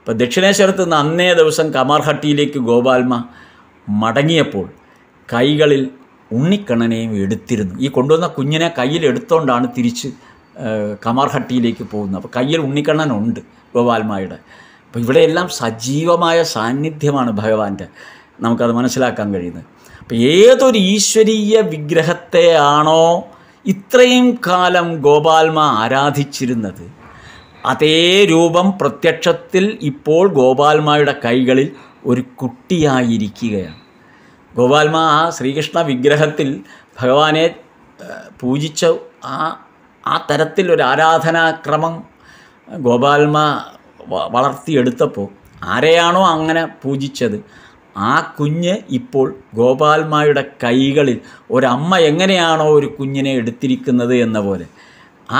[SPEAKER 1] അപ്പോൾ ദക്ഷിണേശ്വരത്ത് നിന്ന് അന്നേ ദിവസം കമാർഹട്ടിയിലേക്ക് ഗോപാൽമ മടങ്ങിയപ്പോൾ കൈകളിൽ ഉണ്ണിക്കണ്ണനെയും എടുത്തിരുന്നു ഈ കൊണ്ടുവന്ന കുഞ്ഞിനെ കയ്യിൽ എടുത്തുകൊണ്ടാണ് തിരിച്ച് കമാർഹട്ടിയിലേക്ക് പോകുന്നത് അപ്പോൾ കയ്യിൽ ഉണ്ണിക്കണ്ണനുണ്ട് ഗോപാൽമായുടെ അപ്പോൾ ഇവിടെയെല്ലാം സജീവമായ സാന്നിധ്യമാണ് ഭഗവാന്റെ നമുക്കത് മനസ്സിലാക്കാൻ കഴിയുന്നത് അപ്പോൾ ഏതൊരു ഈശ്വരീയ വിഗ്രഹത്തെയാണോ ഇത്രയും കാലം ഗോപാൽമ ആരാധിച്ചിരുന്നത് അതേ രൂപം പ്രത്യക്ഷത്തിൽ ഇപ്പോൾ ഗോപാൽമായുടെ കൈകളിൽ ഒരു കുട്ടിയായിരിക്കുകയാണ് ഗോപാൽമ ആ ശ്രീകൃഷ്ണ വിഗ്രഹത്തിൽ ഭഗവാനെ പൂജിച്ച ആ ആ തരത്തിൽ ഒരു ആരാധനാക്രമം ഗോപാൽമ വളർത്തിയെടുത്തപ്പോൾ ആരെയാണോ അങ്ങനെ പൂജിച്ചത് ആ കുഞ്ഞ് ഇപ്പോൾ ഗോപാൽമായുടെ കൈകളിൽ ഒരമ്മ എങ്ങനെയാണോ ഒരു കുഞ്ഞിനെ എടുത്തിരിക്കുന്നത് എന്ന പോലെ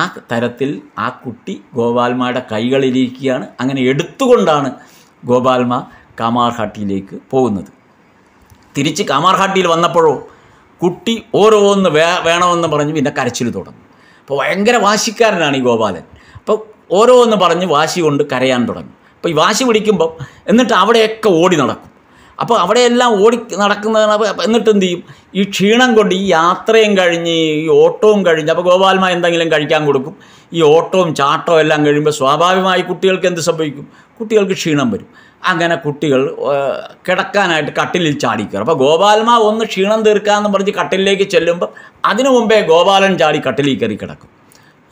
[SPEAKER 1] ആ തരത്തിൽ ആ കുട്ടി ഗോപാൽമാരുടെ കൈകളിലിരിക്കുകയാണ് അങ്ങനെ എടുത്തുകൊണ്ടാണ് ഗോപാൽമ കാമാർഹാട്ടിയിലേക്ക് പോകുന്നത് തിരിച്ച് കാമാർഹാട്ടിയിൽ വന്നപ്പോഴോ കുട്ടി ഓരോന്ന് വേ വേണമെന്ന് പറഞ്ഞ് പിന്നെ കരച്ചിൽ തുടങ്ങും അപ്പോൾ ഭയങ്കര വാശിക്കാരനാണ് ഈ ഗോപാലൻ അപ്പോൾ ഓരോന്ന് പറഞ്ഞ് വാശി കൊണ്ട് കരയാൻ തുടങ്ങും അപ്പോൾ ഈ വാശി പിടിക്കുമ്പം എന്നിട്ട് അവിടെയൊക്കെ ഓടി നടക്കും അപ്പോൾ അവിടെയെല്ലാം ഓടി നടക്കുന്നതാണ് എന്നിട്ട് എന്ത് ചെയ്യും ഈ ക്ഷീണം കൊണ്ട് ഈ യാത്രയും കഴിഞ്ഞ് ഈ ഓട്ടവും കഴിഞ്ഞ് അപ്പോൾ ഗോപാൽമ എന്തെങ്കിലും കഴിക്കാൻ കൊടുക്കും ഈ ഓട്ടവും ചാട്ടവും എല്ലാം കഴിയുമ്പോൾ സ്വാഭാവികമായി കുട്ടികൾക്ക് എന്ത് സംഭവിക്കും കുട്ടികൾക്ക് ക്ഷീണം വരും അങ്ങനെ കുട്ടികൾ കിടക്കാനായിട്ട് കട്ടിലിൽ ചാടിക്കയറും അപ്പോൾ ഗോപാൽമ ഒന്ന് ക്ഷീണം തീർക്കാമെന്ന് പറഞ്ഞ് കട്ടിലേക്ക് ചെല്ലുമ്പോൾ അതിനു മുമ്പേ ഗോപാലൻ ചാടി കട്ടിലിൽ കയറി കിടക്കും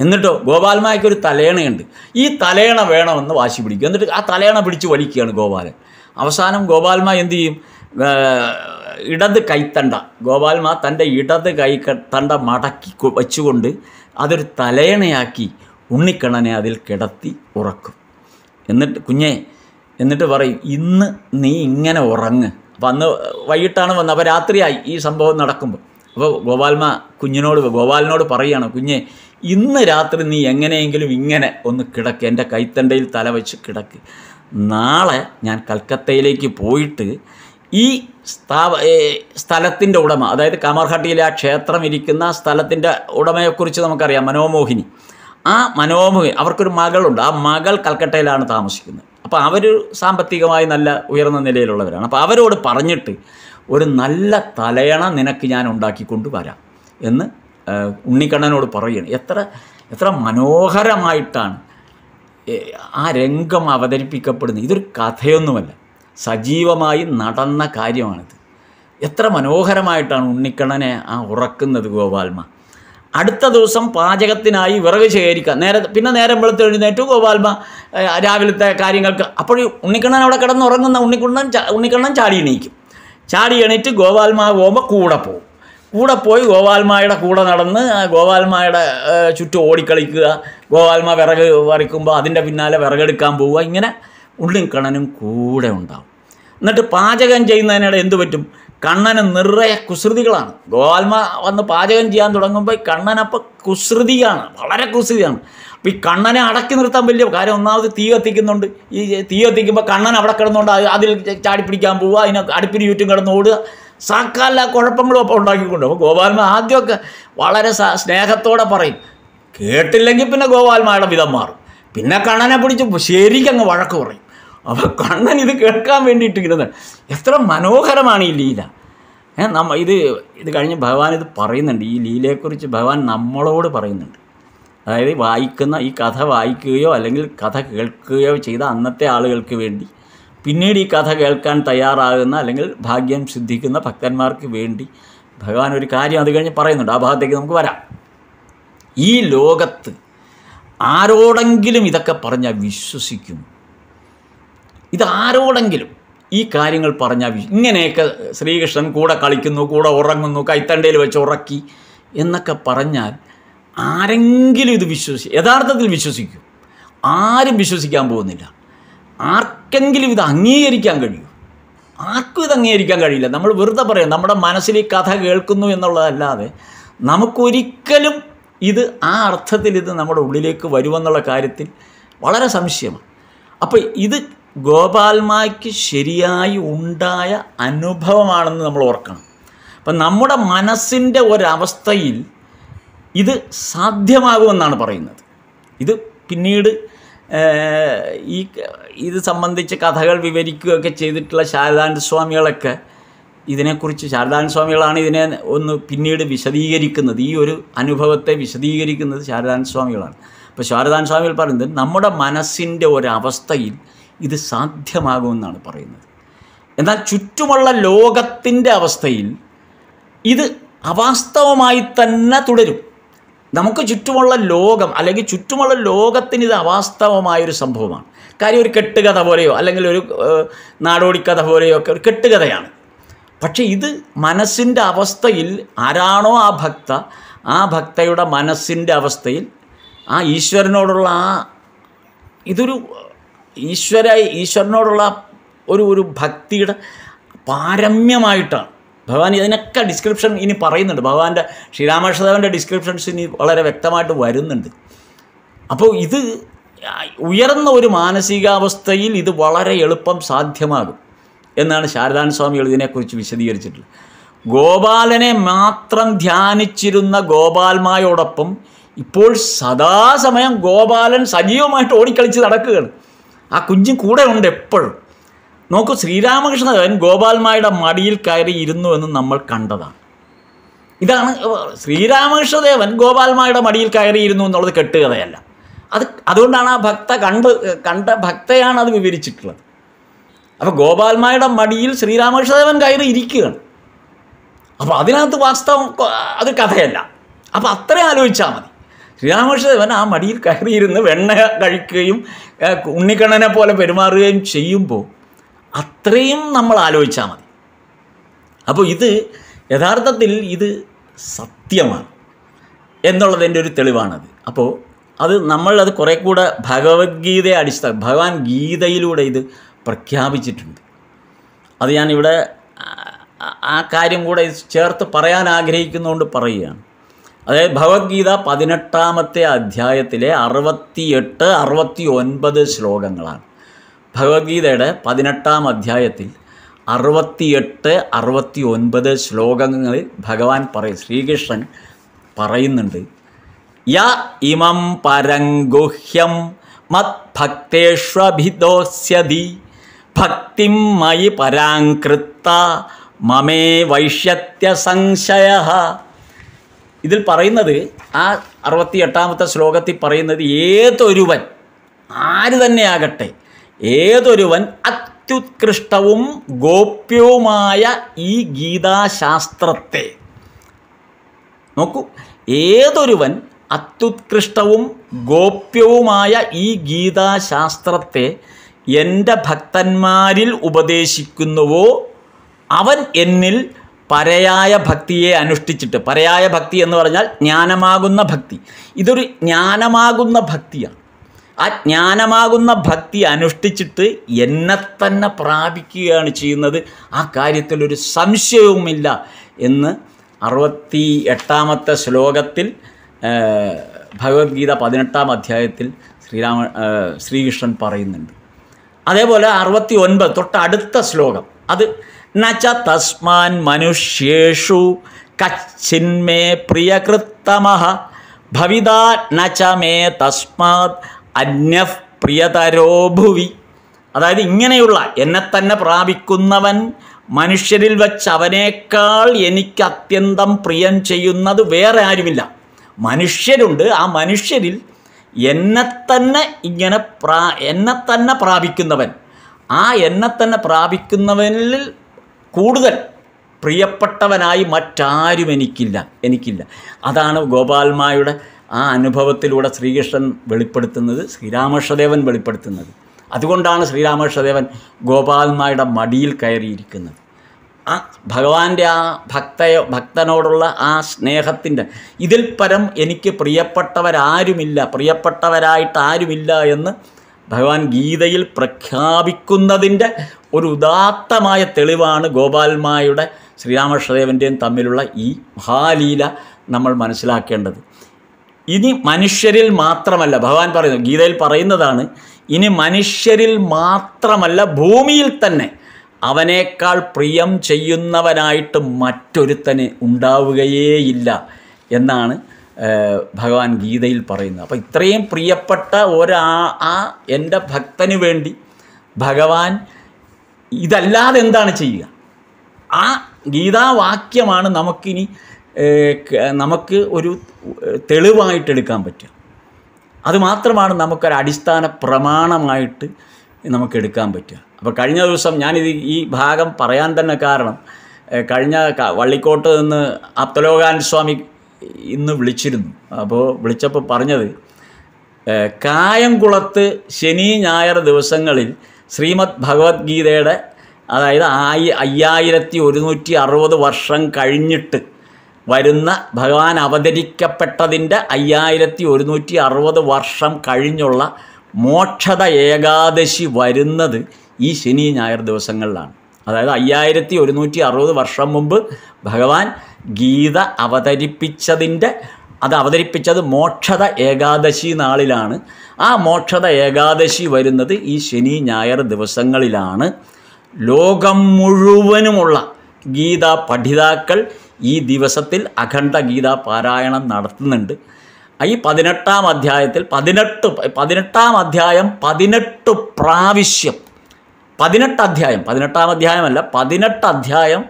[SPEAKER 1] എന്നിട്ടോ ഗോപാൽമായ്ക്കൊരു തലേണയുണ്ട് ഈ തലേണ വേണമെന്ന് വാശി പിടിക്കും എന്നിട്ട് ആ തലേണ പിടിച്ച് വലിക്കുകയാണ് ഗോപാലൻ അവസാനം ഗോപാൽമ എന്തു ചെയ്യും ഇടത് കൈത്തണ്ട ഗോപാൽമ തൻ്റെ ഇടത് കൈ തണ്ട മടക്കി വച്ചുകൊണ്ട് അതൊരു തലയണയാക്കി ഉണ്ണിക്കണ്ണനെ അതിൽ കിടത്തി ഉറക്കും എന്നിട്ട് കുഞ്ഞെ എന്നിട്ട് പറയും ഇന്ന് നീ ഇങ്ങനെ ഉറങ്ങ് അപ്പം അന്ന് വൈകിട്ടാണ് വന്നത് അപ്പോൾ രാത്രിയായി ഈ സംഭവം നടക്കുമ്പോൾ അപ്പോൾ ഗോപാൽമ കുഞ്ഞിനോട് ഗോപാലിനോട് പറയുകയാണ് കുഞ്ഞെ ഇന്ന് രാത്രി നീ എങ്ങനെയെങ്കിലും ഇങ്ങനെ ഒന്ന് കിടക്ക് എൻ്റെ കൈത്തണ്ടയിൽ തല വെച്ച് കിടക്ക് നാളെ ഞാൻ കൽക്കത്തയിലേക്ക് പോയിട്ട് ഈ സ്ഥാപ സ്ഥലത്തിൻ്റെ ഉടമ അതായത് കാമർഹട്ടിയിലെ ആ ക്ഷേത്രം ഇരിക്കുന്ന സ്ഥലത്തിൻ്റെ ഉടമയെക്കുറിച്ച് നമുക്കറിയാം മനോമോഹിനി ആ മനോമോഹിനി അവർക്കൊരു മകളുണ്ട് ആ മകൾ കൽക്കട്ടയിലാണ് താമസിക്കുന്നത് അപ്പോൾ അവർ സാമ്പത്തികമായി നല്ല ഉയർന്ന നിലയിലുള്ളവരാണ് അപ്പോൾ അവരോട് പറഞ്ഞിട്ട് ഒരു നല്ല തലയണ നിനക്ക് ഞാൻ ഉണ്ടാക്കിക്കൊണ്ട് വരാം എന്ന് ഉണ്ണിക്കണ്ണനോട് പറയുകയാണ് എത്ര എത്ര മനോഹരമായിട്ടാണ് ആ രംഗം അവതരിപ്പിക്കപ്പെടുന്നു ഇതൊരു കഥയൊന്നുമല്ല സജീവമായി നടന്ന കാര്യമാണിത് എത്ര മനോഹരമായിട്ടാണ് ഉണ്ണിക്കണ്ണനെ ആ ഉറക്കുന്നത് ഗോപാൽമ അടുത്ത ദിവസം പാചകത്തിനായി വിറക് ശേഖരിക്കുക നേരെ പിന്നെ നേരം വെളുത്ത് എഴുന്നേറ്റ് ഗോപാൽമ രാവിലത്തെ കാര്യങ്ങൾക്ക് അപ്പോൾ ഉണ്ണിക്കണ്ണൻ അവിടെ കിടന്ന് ഉറങ്ങുന്ന ഉണ്ണിക്കണ്ണൻ ഉണ്ണിക്കണ്ണൻ ചാടി എണീക്കും ചാടി എണീറ്റ് ഗോപാൽമ പോകുമ്പോൾ കൂടെ പോകും കൂടെ പോയി ഗോപാൽമായുടെ കൂടെ നടന്ന് ഗോപാൽമായുടെ ചുറ്റും ഓടിക്കളിക്കുക ഗോപാൽമ വിറക് വറിക്കുമ്പോൾ അതിൻ്റെ പിന്നാലെ വിറകെടുക്കാൻ പോവുക ഇങ്ങനെ ഉള്ളും കണ്ണനും കൂടെ ഉണ്ടാവും എന്നിട്ട് പാചകം ചെയ്യുന്നതിനിടെ എന്തു പറ്റും കണ്ണന് നിറയെ കുസൃതികളാണ് ഗോപാൽമ വന്ന് പാചകം ചെയ്യാൻ തുടങ്ങുമ്പോൾ കണ്ണനപ്പോൾ കുസൃതിയാണ് വളരെ കുസൃതിയാണ് അപ്പോൾ ഈ കണ്ണനെ അടക്കി നിർത്താൻ വലിയ കാര്യം ഒന്നാമത് തീ കത്തിക്കുന്നുണ്ട് ഈ തീ കത്തിക്കുമ്പോൾ കണ്ണൻ അവിടെ കിടന്നുകൊണ്ട് അതിൽ ചാടി പിടിക്കാൻ പോവുക അതിനെ അടുപ്പിന് ചുറ്റും കിടന്നോടുക സാക്കാല കുഴപ്പങ്ങളും അപ്പോൾ ഉണ്ടാക്കിക്കൊണ്ട് അപ്പോൾ ഗോപാൽമ ആദ്യമൊക്കെ വളരെ സ്നേഹത്തോടെ പറയും കേട്ടില്ലെങ്കിൽ പിന്നെ ഗോപാൽമയുടെ വിധം മാറും പിന്നെ കണ്ണനെ പിടിച്ച് ശരിക്കങ്ങ് വഴക്ക് പറയും അപ്പോൾ കണ്ണൻ ഇത് കേൾക്കാൻ വേണ്ടിയിട്ട് ഇരുന്ന് എത്ര മനോഹരമാണ് ഈ ലീല നമ്മ ഇത് ഇത് കഴിഞ്ഞ് ഭഗവാൻ ഇത് പറയുന്നുണ്ട് ഈ ലീലയെക്കുറിച്ച് ഭഗവാൻ നമ്മളോട് പറയുന്നുണ്ട് അതായത് വായിക്കുന്ന ഈ കഥ വായിക്കുകയോ അല്ലെങ്കിൽ കഥ കേൾക്കുകയോ ചെയ്ത അന്നത്തെ ആളുകൾക്ക് വേണ്ടി പിന്നീട് ഈ കഥ കേൾക്കാൻ തയ്യാറാകുന്ന അല്ലെങ്കിൽ ഭാഗ്യം സിദ്ധിക്കുന്ന ഭക്തന്മാർക്ക് വേണ്ടി ഭഗവാൻ ഒരു കാര്യം അത് കഴിഞ്ഞ് പറയുന്നുണ്ട് ആ ഭാഗത്തേക്ക് നമുക്ക് വരാം ഈ ലോകത്ത് ആരോടെങ്കിലും ഇതൊക്കെ പറഞ്ഞാൽ വിശ്വസിക്കും ഇത് ആരോടെങ്കിലും ഈ കാര്യങ്ങൾ പറഞ്ഞാൽ ഇങ്ങനെയൊക്കെ ശ്രീകൃഷ്ണൻ കൂടെ കളിക്കുന്നു കൂടെ ഉറങ്ങുന്നു കൈത്തണ്ടയിൽ വെച്ച് ഉറക്കി എന്നൊക്കെ പറഞ്ഞാൽ ആരെങ്കിലും ഇത് വിശ്വസി യഥാർത്ഥത്തിൽ വിശ്വസിക്കും ആരും വിശ്വസിക്കാൻ പോകുന്നില്ല ആർക്കെങ്കിലും ഇത് അംഗീകരിക്കാൻ കഴിയും ആർക്കും ഇത് അംഗീകരിക്കാൻ കഴിയില്ല നമ്മൾ വെറുതെ പറയാം നമ്മുടെ മനസ്സിൽ ഈ കഥ കേൾക്കുന്നു എന്നുള്ളതല്ലാതെ നമുക്കൊരിക്കലും ഇത് ആ അർത്ഥത്തിൽ ഇത് നമ്മുടെ ഉള്ളിലേക്ക് വരുമെന്നുള്ള കാര്യത്തിൽ വളരെ സംശയമാണ് അപ്പോൾ ഇത് ഗോപാൽമായ്ക്ക് ശരിയായി ഉണ്ടായ അനുഭവമാണെന്ന് നമ്മൾ ഓർക്കണം അപ്പം നമ്മുടെ മനസ്സിൻ്റെ ഒരവസ്ഥയിൽ ഇത് സാധ്യമാകുമെന്നാണ് പറയുന്നത് ഇത് പിന്നീട് ഈ ഇത് സംബന്ധിച്ച് കഥകൾ വിവരിക്കുകയൊക്കെ ചെയ്തിട്ടുള്ള ശാരദാനന്ദ സ്വാമികളൊക്കെ ഇതിനെക്കുറിച്ച് ശാരദാനന്ദ സ്വാമികളാണ് ഇതിനെ ഒന്ന് പിന്നീട് വിശദീകരിക്കുന്നത് ഈ ഒരു അനുഭവത്തെ വിശദീകരിക്കുന്നത് ശാരദാനന്ദ സ്വാമികളാണ് അപ്പോൾ ശാരദാനന്ദ സ്വാമികൾ പറയുന്നത് നമ്മുടെ മനസ്സിൻ്റെ ഒരവസ്ഥയിൽ ഇത് സാധ്യമാകുമെന്നാണ് പറയുന്നത് എന്നാൽ ചുറ്റുമുള്ള ലോകത്തിൻ്റെ അവസ്ഥയിൽ ഇത് അവാസ്തവമായി തന്നെ തുടരും നമുക്ക് ചുറ്റുമുള്ള ലോകം അല്ലെങ്കിൽ ചുറ്റുമുള്ള ലോകത്തിന് ഇത് അവാസ്തവമായൊരു സംഭവമാണ് കാര്യം ഒരു കെട്ടുകഥ പോലെയോ അല്ലെങ്കിൽ ഒരു നാടോടിക്കഥ പോലെയോ ഒക്കെ ഒരു കെട്ടുകഥയാണ് പക്ഷേ ഇത് മനസ്സിൻ്റെ അവസ്ഥയിൽ ആരാണോ ആ ഭക്ത ആ ഭക്തയുടെ മനസ്സിൻ്റെ അവസ്ഥയിൽ ആ ഈശ്വരനോടുള്ള ആ ഇതൊരു ഈശ്വര ഈശ്വരനോടുള്ള ഒരു ഒരു ഭക്തിയുടെ പാരമ്യമായിട്ടാണ് ഭഗവാൻ ഇതിനൊക്കെ ഡിസ്ക്രിപ്ഷൻ ഇനി പറയുന്നുണ്ട് ഭഗവാന്റെ ശ്രീരാമകൃഷ്ണദേവൻ്റെ ഡിസ്ക്രിപ്ഷൻസ് ഇനി വളരെ വ്യക്തമായിട്ട് വരുന്നുണ്ട് അപ്പോൾ ഇത് ഉയർന്ന ഒരു മാനസികാവസ്ഥയിൽ ഇത് വളരെ എളുപ്പം സാധ്യമാകും എന്നാണ് ശാരദാൻ സ്വാമികൾ ഇതിനെക്കുറിച്ച് വിശദീകരിച്ചിട്ടുള്ളത് ഗോപാലനെ മാത്രം ധ്യാനിച്ചിരുന്ന ഗോപാൽമായോടൊപ്പം ഇപ്പോൾ സദാസമയം ഗോപാലൻ സജീവമായിട്ട് ഓടിക്കളിച്ച് നടക്കുകയാണ് ആ കുഞ്ഞും കൂടെ ഉണ്ട് എപ്പോഴും നോക്കൂ ശ്രീരാമകൃഷ്ണൻ ഗോപാൽമായുടെ മടിയിൽ കയറി ഇരുന്നു എന്ന് നമ്മൾ കണ്ടതാണ് ഇതാണ് ശ്രീരാമകൃഷ്ണദേവൻ ഗോപാൽമായുടെ മടിയിൽ കയറിയിരുന്നു എന്നുള്ളത് കെട്ടുകഥയല്ല അത് അതുകൊണ്ടാണ് ആ ഭക്ത കണ്ട് കണ്ട ഭക്തയാണ് അത് വിവരിച്ചിട്ടുള്ളത് അപ്പോൾ ഗോപാൽമായുടെ മടിയിൽ ശ്രീരാമകൃഷ്ണദേവൻ കയറി ഇരിക്കുകയാണ് അപ്പോൾ അതിനകത്ത് വാസ്തവം അത് കഥയല്ല അപ്പോൾ അത്രയും ആലോചിച്ചാൽ മതി ശ്രീരാമകൃഷ്ണദേവൻ ആ മടിയിൽ കയറിയിരുന്ന് വെണ്ണ കഴിക്കുകയും ഉണ്ണിക്കണ്ണനെ പോലെ പെരുമാറുകയും ചെയ്യുമ്പോൾ അത്രയും നമ്മൾ ആലോചിച്ചാൽ മതി അപ്പോൾ ഇത് യഥാർത്ഥത്തിൽ ഇത് സത്യമാണ് എന്നുള്ളതിൻ്റെ ഒരു തെളിവാണത് അപ്പോൾ അത് നമ്മളത് കുറേ കൂടെ ഭഗവത്ഗീതയെ അടിസ്ഥാന ഭഗവാൻ ഗീതയിലൂടെ ഇത് പ്രഖ്യാപിച്ചിട്ടുണ്ട് അത് ഞാനിവിടെ ആ കാര്യം കൂടെ ചേർത്ത് പറയാൻ ആഗ്രഹിക്കുന്നതുകൊണ്ട് പറയുകയാണ് അതായത് ഭഗവത്ഗീത പതിനെട്ടാമത്തെ അധ്യായത്തിലെ അറുപത്തിയെട്ട് അറുപത്തി ഒൻപത് ശ്ലോകങ്ങളാണ് ഭഗവത്ഗീതയുടെ പതിനെട്ടാം അധ്യായത്തിൽ അറുപത്തിയെട്ട് അറുപത്തി ഒൻപത് ശ്ലോകങ്ങളിൽ ഭഗവാൻ പറയും ശ്രീകൃഷ്ണൻ പറയുന്നുണ്ട് യ ഇമം പരംഗുഹ്യം മത്ഭക്തേഷ്വഭിദോസ്യതി ഭക്തിം മയി പരാങ്കൃത്ത മമേ വൈഷ്യത്യ സംശയ ഇതിൽ പറയുന്നത് ആ അറുപത്തി എട്ടാമത്തെ ശ്ലോകത്തിൽ പറയുന്നത് ഏതൊരുവൻ ആര് തന്നെയാകട്ടെ ഏതൊരുവൻ അത്യുത്കൃഷ്ടവും ഗോപ്യവുമായ ഈ ഗീതാശാസ്ത്രത്തെ നോക്കൂ ഏതൊരുവൻ അത്യുത്കൃഷ്ടവും ഗോപ്യവുമായ ഈ ഗീതാശാസ്ത്രത്തെ എൻ്റെ ഭക്തന്മാരിൽ ഉപദേശിക്കുന്നുവോ അവൻ എന്നിൽ പരയായ ഭക്തിയെ അനുഷ്ഠിച്ചിട്ട് പരയായ ഭക്തി എന്ന് പറഞ്ഞാൽ ജ്ഞാനമാകുന്ന ഭക്തി ഇതൊരു ജ്ഞാനമാകുന്ന ഭക്തിയാണ് ആ ജ്ഞാനമാകുന്ന ഭക്തി അനുഷ്ഠിച്ചിട്ട് എന്നെ തന്നെ പ്രാപിക്കുകയാണ് ചെയ്യുന്നത് ആ കാര്യത്തിലൊരു സംശയവുമില്ല എന്ന് അറുപത്തി എട്ടാമത്തെ ശ്ലോകത്തിൽ ഭഗവത്ഗീത പതിനെട്ടാം അധ്യായത്തിൽ ശ്രീരാമ ശ്രീകൃഷ്ണൻ പറയുന്നുണ്ട് അതേപോലെ അറുപത്തി ഒൻപത് തൊട്ടടുത്ത ശ്ലോകം അത് നച്ച തസ്മാൻ മനുഷ്യേഷു കച്ചിന്മേ പ്രിയകൃത്തമഹ ഭവിതാ നച്ച മേ തസ്മാത് അന്യഫ് പ്രിയതരോഭുവി അതായത് ഇങ്ങനെയുള്ള എന്നെ തന്നെ പ്രാപിക്കുന്നവൻ മനുഷ്യരിൽ വച്ച് അവനേക്കാൾ എനിക്ക് അത്യന്തം പ്രിയം ചെയ്യുന്നത് വേറെ ആരുമില്ല മനുഷ്യരുണ്ട് ആ മനുഷ്യരിൽ എന്നെ തന്നെ ഇങ്ങനെ പ്രാ എന്നെ തന്നെ പ്രാപിക്കുന്നവൻ ആ എന്നെ തന്നെ പ്രാപിക്കുന്നവനിൽ കൂടുതൽ പ്രിയപ്പെട്ടവനായി മറ്റാരും എനിക്കില്ല എനിക്കില്ല അതാണ് ഗോപാൽമായുടെ ആ അനുഭവത്തിലൂടെ ശ്രീകൃഷ്ണൻ വെളിപ്പെടുത്തുന്നത് ശ്രീരാമകൃഷ്ണദേവൻ വെളിപ്പെടുത്തുന്നത് അതുകൊണ്ടാണ് ശ്രീരാമകൃഷ്ണദേവൻ ഗോപാലന്മാരുടെ മടിയിൽ കയറിയിരിക്കുന്നത് ആ ഭഗവാന്റെ ആ ഭക്തയ ഭക്തനോടുള്ള ആ സ്നേഹത്തിൻ്റെ ഇതിൽ പരം എനിക്ക് പ്രിയപ്പെട്ടവരാരുമില്ല പ്രിയപ്പെട്ടവരായിട്ട് ആരുമില്ല എന്ന് ഭഗവാൻ ഗീതയിൽ പ്രഖ്യാപിക്കുന്നതിൻ്റെ ഒരു ഉദാത്തമായ തെളിവാണ് ഗോപാൽമായുടെ ശ്രീരാമകൃഷ്ണദേവൻ്റെയും തമ്മിലുള്ള ഈ മഹാലീല നമ്മൾ മനസ്സിലാക്കേണ്ടത് ഇനി മനുഷ്യരിൽ മാത്രമല്ല ഭഗവാൻ പറയുന്നു ഗീതയിൽ പറയുന്നതാണ് ഇനി മനുഷ്യരിൽ മാത്രമല്ല ഭൂമിയിൽ തന്നെ അവനേക്കാൾ പ്രിയം ചെയ്യുന്നവനായിട്ട് മറ്റൊരുത്തന് ഉണ്ടാവുകയേയില്ല എന്നാണ് ഭഗവാൻ ഗീതയിൽ പറയുന്നത് അപ്പോൾ ഇത്രയും പ്രിയപ്പെട്ട ഒരാ ആ എൻ്റെ ഭക്തന് വേണ്ടി ഭഗവാൻ ഇതല്ലാതെ എന്താണ് ചെയ്യുക ആ ഗീതാവാക്യമാണ് നമുക്കിനി നമുക്ക് ഒരു തെളിവായിട്ട് എടുക്കാൻ പറ്റുക അതുമാത്രമാണ് നമുക്കൊരു അടിസ്ഥാന പ്രമാണമായിട്ട് നമുക്ക് എടുക്കാൻ പറ്റുക അപ്പോൾ കഴിഞ്ഞ ദിവസം ഞാനിത് ഈ ഭാഗം പറയാൻ തന്നെ കാരണം കഴിഞ്ഞ വള്ളിക്കോട്ട് നിന്ന് അബ്ദുലോകാൻ സ്വാമി ഇന്ന് വിളിച്ചിരുന്നു അപ്പോൾ വിളിച്ചപ്പോൾ പറഞ്ഞത് കായംകുളത്ത് ശനി ഞായർ ദിവസങ്ങളിൽ ശ്രീമദ് ഭഗവത്ഗീതയുടെ അതായത് ആയി അയ്യായിരത്തി ഒരുന്നൂറ്റി അറുപത് വർഷം കഴിഞ്ഞിട്ട് വരുന്ന ഭഗവാൻ അവതരിക്കപ്പെട്ടതിൻ്റെ അയ്യായിരത്തി ഒരുന്നൂറ്റി അറുപത് വർഷം കഴിഞ്ഞുള്ള മോക്ഷത ഏകാദശി വരുന്നത് ഈ ശനി ഞായർ ദിവസങ്ങളിലാണ് അതായത് അയ്യായിരത്തി ഒരുന്നൂറ്റി അറുപത് വർഷം മുമ്പ് ഭഗവാൻ ഗീത അവതരിപ്പിച്ചതിൻ്റെ അത് അവതരിപ്പിച്ചത് മോക്ഷത ഏകാദശി നാളിലാണ് ആ മോക്ഷത ഏകാദശി വരുന്നത് ഈ ശനി ഞായർ ദിവസങ്ങളിലാണ് ലോകം മുഴുവനുമുള്ള ഗീത പഠിതാക്കൾ ഈ ദിവസത്തിൽ അഖണ്ഡ ഗീതാ പാരായണം നടത്തുന്നുണ്ട് ഈ പതിനെട്ടാം അധ്യായത്തിൽ പതിനെട്ട് പതിനെട്ടാം അധ്യായം പതിനെട്ട് പ്രാവശ്യം പതിനെട്ട് അധ്യായം പതിനെട്ടാം അധ്യായമല്ല പതിനെട്ട് അധ്യായം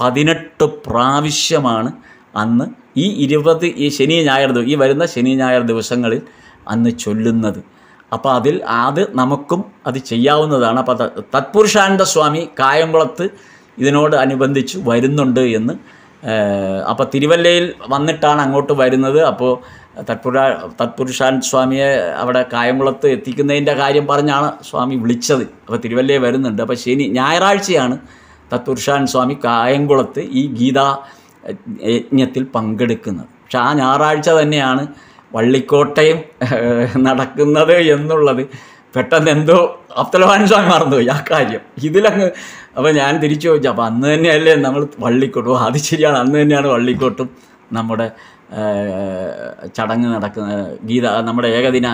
[SPEAKER 1] പതിനെട്ട് പ്രാവശ്യമാണ് അന്ന് ഈ ഇരുപത് ഈ ശനി ഞായർ ഈ വരുന്ന ശനി ഞായർ ദിവസങ്ങളിൽ അന്ന് ചൊല്ലുന്നത് അപ്പോൾ അതിൽ അത് നമുക്കും അത് ചെയ്യാവുന്നതാണ് അപ്പോൾ തത്പുരുഷാനന്ദ സ്വാമി കായംകുളത്ത് ഇതിനോട് അനുബന്ധിച്ച് വരുന്നുണ്ട് എന്ന് അപ്പോൾ തിരുവല്ലയിൽ വന്നിട്ടാണ് അങ്ങോട്ട് വരുന്നത് അപ്പോൾ തത്പുര തത്പുരുഷാൻ സ്വാമിയെ അവിടെ കായംകുളത്ത് എത്തിക്കുന്നതിൻ്റെ കാര്യം പറഞ്ഞാണ് സ്വാമി വിളിച്ചത് അപ്പോൾ തിരുവല്ലയെ വരുന്നുണ്ട് അപ്പോൾ ശനി ഞായറാഴ്ചയാണ് തത്പുരുഷാൻ സ്വാമി കായംകുളത്ത് ഈ ഗീതാ യജ്ഞത്തിൽ പങ്കെടുക്കുന്നത് പക്ഷെ ആ ഞായറാഴ്ച തന്നെയാണ് വള്ളിക്കോട്ടയും നടക്കുന്നത് എന്നുള്ളത് പെട്ടെന്ന് എന്തോ അബ്ദുൽഹാൻ സ്വാമി പോയി ആ കാര്യം ഇതിലങ്ങ് അപ്പോൾ ഞാൻ തിരിച്ചു ചോദിച്ചു അപ്പോൾ അന്ന് തന്നെയല്ലേ നമ്മൾ വള്ളിക്കോട്ടും അത് ശരിയാണ് അന്ന് തന്നെയാണ് വള്ളിക്കോട്ടും നമ്മുടെ ചടങ്ങ് നടക്കുന്ന ഗീത നമ്മുടെ ഏകദിന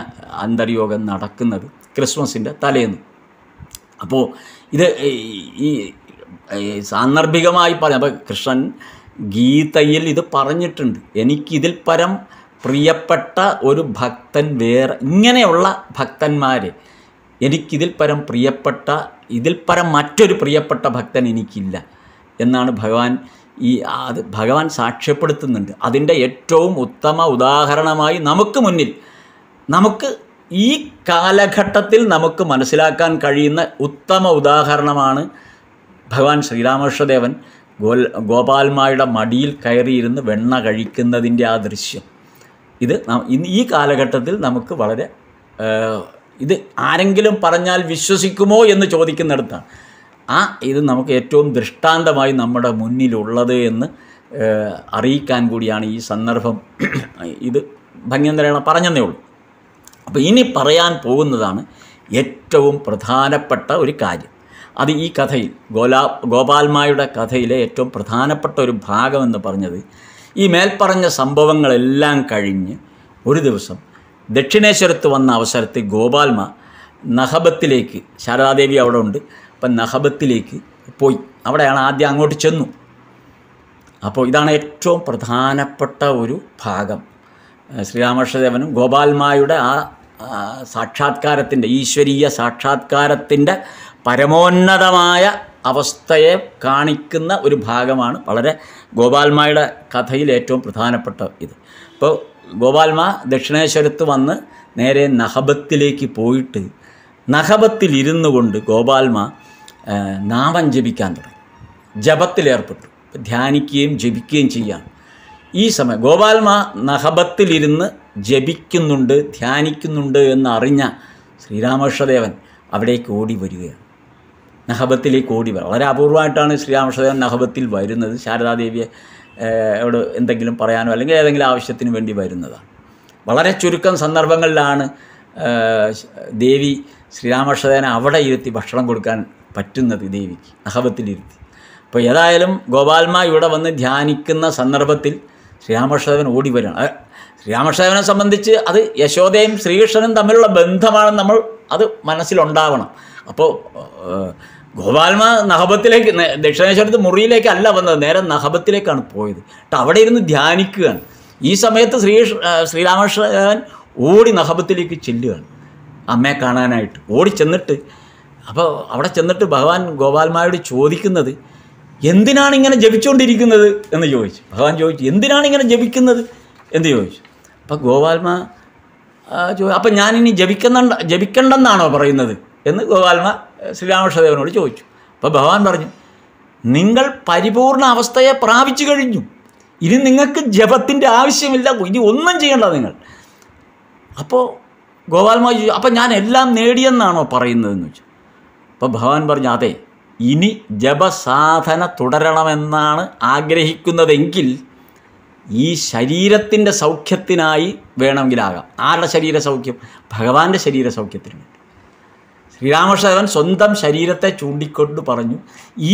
[SPEAKER 1] അന്തർയോഗം നടക്കുന്നത് ക്രിസ്മസിൻ്റെ തലേന്ന് അപ്പോൾ ഇത് ഈ സാന്ദർഭികമായി പറഞ്ഞ അപ്പോൾ കൃഷ്ണൻ ഗീതയിൽ ഇത് പറഞ്ഞിട്ടുണ്ട് എനിക്കിതിൽ പരം പ്രിയപ്പെട്ട ഒരു ഭക്തൻ വേറെ ഇങ്ങനെയുള്ള ഭക്തന്മാർ എനിക്കിതിൽ പരം പ്രിയപ്പെട്ട ഇതിൽ പരം മറ്റൊരു പ്രിയപ്പെട്ട ഭക്തൻ എനിക്കില്ല എന്നാണ് ഭഗവാൻ ഈ അത് ഭഗവാൻ സാക്ഷ്യപ്പെടുത്തുന്നുണ്ട് അതിൻ്റെ ഏറ്റവും ഉത്തമ ഉദാഹരണമായി നമുക്ക് മുന്നിൽ നമുക്ക് ഈ കാലഘട്ടത്തിൽ നമുക്ക് മനസ്സിലാക്കാൻ കഴിയുന്ന ഉത്തമ ഉദാഹരണമാണ് ഭഗവാൻ ശ്രീരാമകൃഷ്ണദേവൻ ഗോൽ ഗോപാൽമായുടെ മടിയിൽ കയറിയിരുന്ന് വെണ്ണ കഴിക്കുന്നതിൻ്റെ ആ ദൃശ്യം ഇത് ഈ കാലഘട്ടത്തിൽ നമുക്ക് വളരെ ഇത് ആരെങ്കിലും പറഞ്ഞാൽ വിശ്വസിക്കുമോ എന്ന് ചോദിക്കുന്നിടത്താണ് ആ ഇത് നമുക്ക് ഏറ്റവും ദൃഷ്ടാന്തമായി നമ്മുടെ മുന്നിലുള്ളത് എന്ന് അറിയിക്കാൻ കൂടിയാണ് ഈ സന്ദർഭം ഇത് ഭംഗിയന്തരേണ പറഞ്ഞതേ ഉള്ളൂ അപ്പോൾ ഇനി പറയാൻ പോകുന്നതാണ് ഏറ്റവും പ്രധാനപ്പെട്ട ഒരു കാര്യം അത് ഈ കഥയിൽ ഗോലാ ഗോപാൽമായുടെ കഥയിലെ ഏറ്റവും പ്രധാനപ്പെട്ട ഒരു ഭാഗമെന്ന് പറഞ്ഞത് ഈ മേൽപ്പറഞ്ഞ സംഭവങ്ങളെല്ലാം കഴിഞ്ഞ് ഒരു ദിവസം ദക്ഷിണേശ്വരത്ത് വന്ന അവസരത്തിൽ ഗോപാൽമ നഹബത്തിലേക്ക് ശാരദാദേവി അവിടെ ഉണ്ട് അപ്പം നഹബത്തിലേക്ക് പോയി അവിടെയാണ് ആദ്യം അങ്ങോട്ട് ചെന്നു അപ്പോൾ ഇതാണ് ഏറ്റവും പ്രധാനപ്പെട്ട ഒരു ഭാഗം ശ്രീരാമകൃഷ്ണദേവനും ഗോപാൽമായുടെ ആ സാക്ഷാത്കാരത്തിൻ്റെ ഈശ്വരീയ സാക്ഷാത്കാരത്തിൻ്റെ പരമോന്നതമായ അവസ്ഥയെ കാണിക്കുന്ന ഒരു ഭാഗമാണ് വളരെ ഗോപാൽമായുടെ കഥയിൽ ഏറ്റവും പ്രധാനപ്പെട്ട ഇത് അപ്പോൾ ഗോപാൽമ ദക്ഷിണേശ്വരത്ത് വന്ന് നേരെ നഹബത്തിലേക്ക് പോയിട്ട് നഹബത്തിലിരുന്നു കൊണ്ട് ഗോപാൽമ നാമം ജപിക്കാൻ തുടങ്ങി ജപത്തിലേർപ്പെട്ടു ധ്യാനിക്കുകയും ജപിക്കുകയും ചെയ്യാം ഈ സമയം ഗോപാൽമ നഹബത്തിലിരുന്ന് ജപിക്കുന്നുണ്ട് ധ്യാനിക്കുന്നുണ്ട് എന്നറിഞ്ഞ ശ്രീരാമകൃഷ്ണദേവൻ അവിടേക്ക് ഓടി വരികയാണ് നഹബത്തിലേക്ക് ഓടി വളരെ അപൂർവമായിട്ടാണ് ശ്രീരാമകൃഷ്ണദേവൻ നഹബത്തിൽ വരുന്നത് ശാരദാദേവിയെ അവിടെ എന്തെങ്കിലും പറയാനോ അല്ലെങ്കിൽ ഏതെങ്കിലും ആവശ്യത്തിന് വേണ്ടി വരുന്നതാണ് വളരെ ചുരുക്കം സന്ദർഭങ്ങളിലാണ് ദേവി ശ്രീരാമകൃഷ്ണദേവനെ അവിടെ ഇരുത്തി ഭക്ഷണം കൊടുക്കാൻ പറ്റുന്നത് ദേവിക്ക് അഹബത്തിലിരുത്തി അപ്പോൾ ഏതായാലും ഗോപാൽമ ഇവിടെ വന്ന് ധ്യാനിക്കുന്ന സന്ദർഭത്തിൽ ശ്രീരാമകൃഷ്ണദേവൻ ഓടി വരണം ശ്രീരാമകൃഷ്ണദേവനെ സംബന്ധിച്ച് അത് യശോദയും ശ്രീകൃഷ്ണനും തമ്മിലുള്ള ബന്ധമാണ് നമ്മൾ അത് മനസ്സിലുണ്ടാവണം അപ്പോൾ ഗോപാൽമ നഹബത്തിലേക്ക് ദക്ഷിണേശ്വരത്ത് മുറിയിലേക്ക് അല്ല വന്നത് നേരെ നഹബത്തിലേക്കാണ് പോയത് എന്നിട്ട് അവിടെ ഇരുന്ന് ധ്യാനിക്കുകയാണ് ഈ സമയത്ത് ശ്രീ ശ്രീരാമകൃഷ്ണൻ ഓടി നഹബത്തിലേക്ക് ചെല്ലുകയാണ് അമ്മയെ കാണാനായിട്ട് ഓടി ചെന്നിട്ട് അപ്പോൾ അവിടെ ചെന്നിട്ട് ഭഗവാൻ ഗോപാൽമായോട് ചോദിക്കുന്നത് എന്തിനാണ് ഇങ്ങനെ ജപിച്ചുകൊണ്ടിരിക്കുന്നത് എന്ന് ചോദിച്ചു ഭഗവാൻ ചോദിച്ചു എന്തിനാണ് ഇങ്ങനെ ജപിക്കുന്നത് എന്ന് ചോദിച്ചു അപ്പോൾ ഗോപാൽമ ചോ അപ്പം ഞാനിനി ജപിക്കുന്നുണ്ട് ജപിക്കണ്ടെന്നാണോ പറയുന്നത് എന്ന് ഗോപാൽമ ശ്രീരാമകൃഷ്ണദേവനോട് ചോദിച്ചു അപ്പോൾ ഭഗവാൻ പറഞ്ഞു നിങ്ങൾ പരിപൂർണ അവസ്ഥയെ പ്രാപിച്ചു കഴിഞ്ഞു ഇനി നിങ്ങൾക്ക് ജപത്തിൻ്റെ ആവശ്യമില്ല ഇനി ഒന്നും ചെയ്യണ്ട നിങ്ങൾ അപ്പോൾ ഗോപാൽമാർ ചോദിച്ചു അപ്പം ഞാൻ എല്ലാം നേടിയെന്നാണോ പറയുന്നതെന്ന് ചോദിച്ചു അപ്പോൾ ഭഗവാൻ പറഞ്ഞു അതെ ഇനി ജപസാധന തുടരണമെന്നാണ് ആഗ്രഹിക്കുന്നതെങ്കിൽ ഈ ശരീരത്തിൻ്റെ സൗഖ്യത്തിനായി വേണമെങ്കിലാകാം ആരുടെ ശരീര സൗഖ്യം ഭഗവാന്റെ ശരീര സൗഖ്യത്തിന് വേണ്ടി ശ്രീരാമകൃഷ്ണദേവൻ സ്വന്തം ശരീരത്തെ ചൂണ്ടിക്കൊണ്ട് പറഞ്ഞു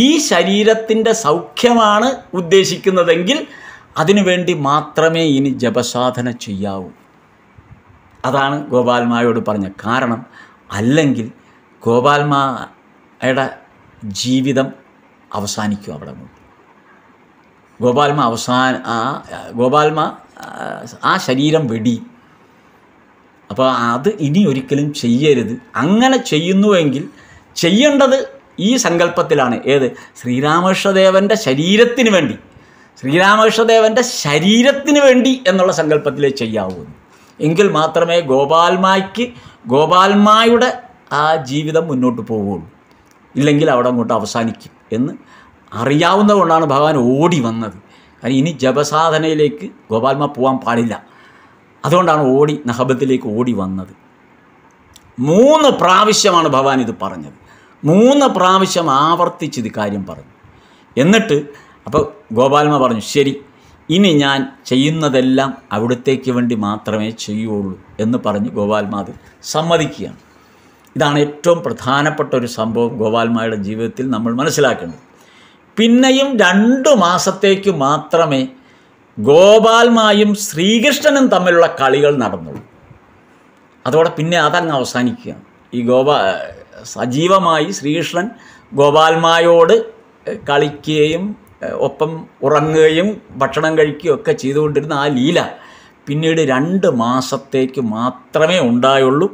[SPEAKER 1] ഈ ശരീരത്തിൻ്റെ സൗഖ്യമാണ് ഉദ്ദേശിക്കുന്നതെങ്കിൽ അതിനുവേണ്ടി മാത്രമേ ഇനി ജപസാധന ചെയ്യാവൂ അതാണ് ഗോപാൽമായോട് പറഞ്ഞ കാരണം അല്ലെങ്കിൽ ഗോപാൽമായുടെ ജീവിതം അവസാനിക്കും അവിടെ ഗോപാൽമ അവസാന ഗോപാൽമ ആ ശരീരം വെടിയും അപ്പോൾ അത് ഇനി ഒരിക്കലും ചെയ്യരുത് അങ്ങനെ ചെയ്യുന്നുവെങ്കിൽ ചെയ്യേണ്ടത് ഈ സങ്കല്പത്തിലാണ് ഏത് ശ്രീരാമകൃഷ്ണദേവൻ്റെ ശരീരത്തിന് വേണ്ടി ശ്രീരാമകൃഷ്ണദേവൻ്റെ ശരീരത്തിന് വേണ്ടി എന്നുള്ള സങ്കല്പത്തിലേ ചെയ്യാവൂ എങ്കിൽ മാത്രമേ ഗോപാൽമായ്ക്ക് ഗോപാൽമായുടെ ആ ജീവിതം മുന്നോട്ട് പോവുകയുള്ളൂ ഇല്ലെങ്കിൽ അവിടെ അങ്ങോട്ട് അവസാനിക്കും എന്ന് അറിയാവുന്നതുകൊണ്ടാണ് ഭഗവാൻ ഓടി വന്നത് കാരണം ഇനി ജപസാധനയിലേക്ക് ഗോപാൽമ പോകാൻ പാടില്ല അതുകൊണ്ടാണ് ഓടി നഹബത്തിലേക്ക് ഓടി വന്നത് മൂന്ന് പ്രാവശ്യമാണ് ഭഗവാൻ ഇത് പറഞ്ഞത് മൂന്ന് പ്രാവശ്യം ആവർത്തിച്ച് ഇത് കാര്യം പറഞ്ഞു എന്നിട്ട് അപ്പോൾ ഗോപാലമ്മ പറഞ്ഞു ശരി ഇനി ഞാൻ ചെയ്യുന്നതെല്ലാം അവിടത്തേക്ക് വേണ്ടി മാത്രമേ ചെയ്യുള്ളൂ എന്ന് പറഞ്ഞ് ഗോപാൽമ അത് സമ്മതിക്കുകയാണ് ഇതാണ് ഏറ്റവും പ്രധാനപ്പെട്ട ഒരു സംഭവം ഗോപാൽമായുടെ ജീവിതത്തിൽ നമ്മൾ മനസ്സിലാക്കേണ്ടത് പിന്നെയും രണ്ട് മാസത്തേക്ക് മാത്രമേ ഗോപാൽമായും ശ്രീകൃഷ്ണനും തമ്മിലുള്ള കളികൾ നടന്നു അതോടെ പിന്നെ അതങ്ങ് അവസാനിക്കുക ഈ ഗോപാ സജീവമായി ശ്രീകൃഷ്ണൻ ഗോപാൽമായോട് കളിക്കുകയും ഒപ്പം ഉറങ്ങുകയും ഭക്ഷണം കഴിക്കുകയും ഒക്കെ ചെയ്തുകൊണ്ടിരുന്ന ആ ലീല പിന്നീട് രണ്ട് മാസത്തേക്ക് മാത്രമേ ഉണ്ടായുള്ളൂ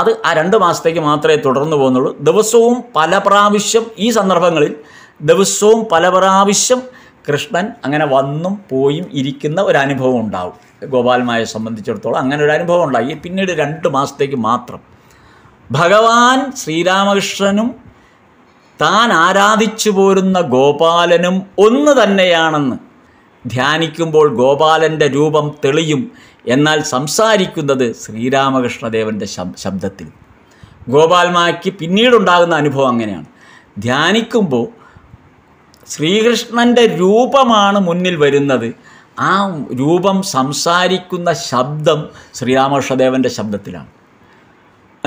[SPEAKER 1] അത് ആ രണ്ട് മാസത്തേക്ക് മാത്രമേ തുടർന്നു പോകുന്നുള്ളൂ ദിവസവും പല പ്രാവശ്യം ഈ സന്ദർഭങ്ങളിൽ ദിവസവും പല പ്രാവശ്യം കൃഷ്ണൻ അങ്ങനെ വന്നും പോയും ഇരിക്കുന്ന ഒരു അനുഭവം ഉണ്ടാവും ഗോപാലമായ സംബന്ധിച്ചിടത്തോളം അങ്ങനെ ഒരു അനുഭവം ഉണ്ടായി പിന്നീട് രണ്ട് മാസത്തേക്ക് മാത്രം ഭഗവാൻ ശ്രീരാമകൃഷ്ണനും താൻ ആരാധിച്ചു പോരുന്ന ഗോപാലനും ഒന്ന് തന്നെയാണെന്ന് ധ്യാനിക്കുമ്പോൾ ഗോപാലൻ്റെ രൂപം തെളിയും എന്നാൽ സംസാരിക്കുന്നത് ശ്രീരാമകൃഷ്ണദേവൻ്റെ ശബ്ദത്തിൽ ഗോപാൽമായ്ക്ക് പിന്നീടുണ്ടാകുന്ന അനുഭവം അങ്ങനെയാണ് ധ്യാനിക്കുമ്പോൾ ശ്രീകൃഷ്ണൻ്റെ രൂപമാണ് മുന്നിൽ വരുന്നത് ആ രൂപം സംസാരിക്കുന്ന ശബ്ദം ശ്രീരാമകൃഷ്ണദേവൻ്റെ ശബ്ദത്തിലാണ്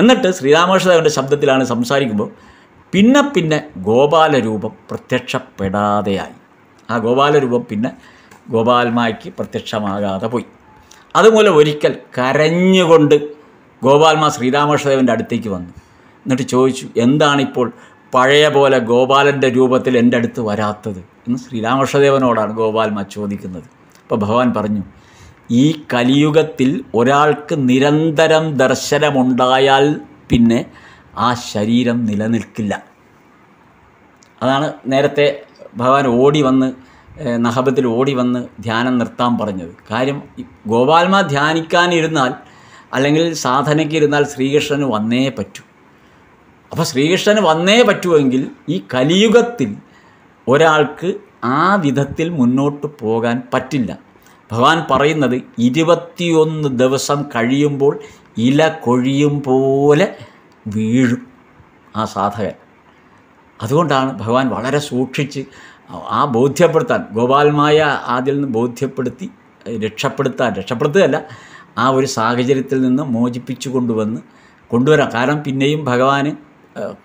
[SPEAKER 1] എന്നിട്ട് ശ്രീരാമകൃഷ്ണദേവൻ്റെ ശബ്ദത്തിലാണ് സംസാരിക്കുമ്പോൾ പിന്നെ പിന്നെ ഗോപാലരൂപം പ്രത്യക്ഷപ്പെടാതെയായി ആ ഗോപാലരൂപം പിന്നെ ഗോപാൽമാക്ക് പ്രത്യക്ഷമാകാതെ പോയി അതുപോലെ ഒരിക്കൽ കരഞ്ഞുകൊണ്ട് ഗോപാൽമ ശ്രീരാമകൃഷ്ണദേവൻ്റെ അടുത്തേക്ക് വന്നു എന്നിട്ട് ചോദിച്ചു എന്താണിപ്പോൾ പഴയ പോലെ ഗോപാലൻ്റെ രൂപത്തിൽ എൻ്റെ അടുത്ത് വരാത്തത് എന്ന് ശ്രീരാമകൃഷ്ണദേവനോടാണ് ഗോപാൽമ ചോദിക്കുന്നത് അപ്പോൾ ഭഗവാൻ പറഞ്ഞു ഈ കലിയുഗത്തിൽ ഒരാൾക്ക് നിരന്തരം ദർശനമുണ്ടായാൽ പിന്നെ ആ ശരീരം നിലനിൽക്കില്ല അതാണ് നേരത്തെ ഭഗവാൻ ഓടി വന്ന് നഹബത്തിൽ ഓടി വന്ന് ധ്യാനം നിർത്താൻ പറഞ്ഞത് കാര്യം ഗോപാൽമ ധ്യാനിക്കാനിരുന്നാൽ അല്ലെങ്കിൽ സാധനയ്ക്ക് ഇരുന്നാൽ ശ്രീകൃഷ്ണന് വന്നേ പറ്റൂ അപ്പോൾ ശ്രീകൃഷ്ണന് വന്നേ പറ്റുമെങ്കിൽ ഈ കലിയുഗത്തിൽ ഒരാൾക്ക് ആ വിധത്തിൽ മുന്നോട്ട് പോകാൻ പറ്റില്ല ഭഗവാൻ പറയുന്നത് ഇരുപത്തിയൊന്ന് ദിവസം കഴിയുമ്പോൾ ഇല കൊഴിയും പോലെ വീഴും ആ സാധകൻ അതുകൊണ്ടാണ് ഭഗവാൻ വളരെ സൂക്ഷിച്ച് ആ ബോധ്യപ്പെടുത്താൻ ഗോപാൽമായ അതിൽ നിന്ന് ബോധ്യപ്പെടുത്തി രക്ഷപ്പെടുത്താൻ രക്ഷപ്പെടുത്തുകയല്ല ആ ഒരു സാഹചര്യത്തിൽ നിന്ന് മോചിപ്പിച്ചു കൊണ്ടുവന്ന് കൊണ്ടുവരാം കാരണം പിന്നെയും ഭഗവാന്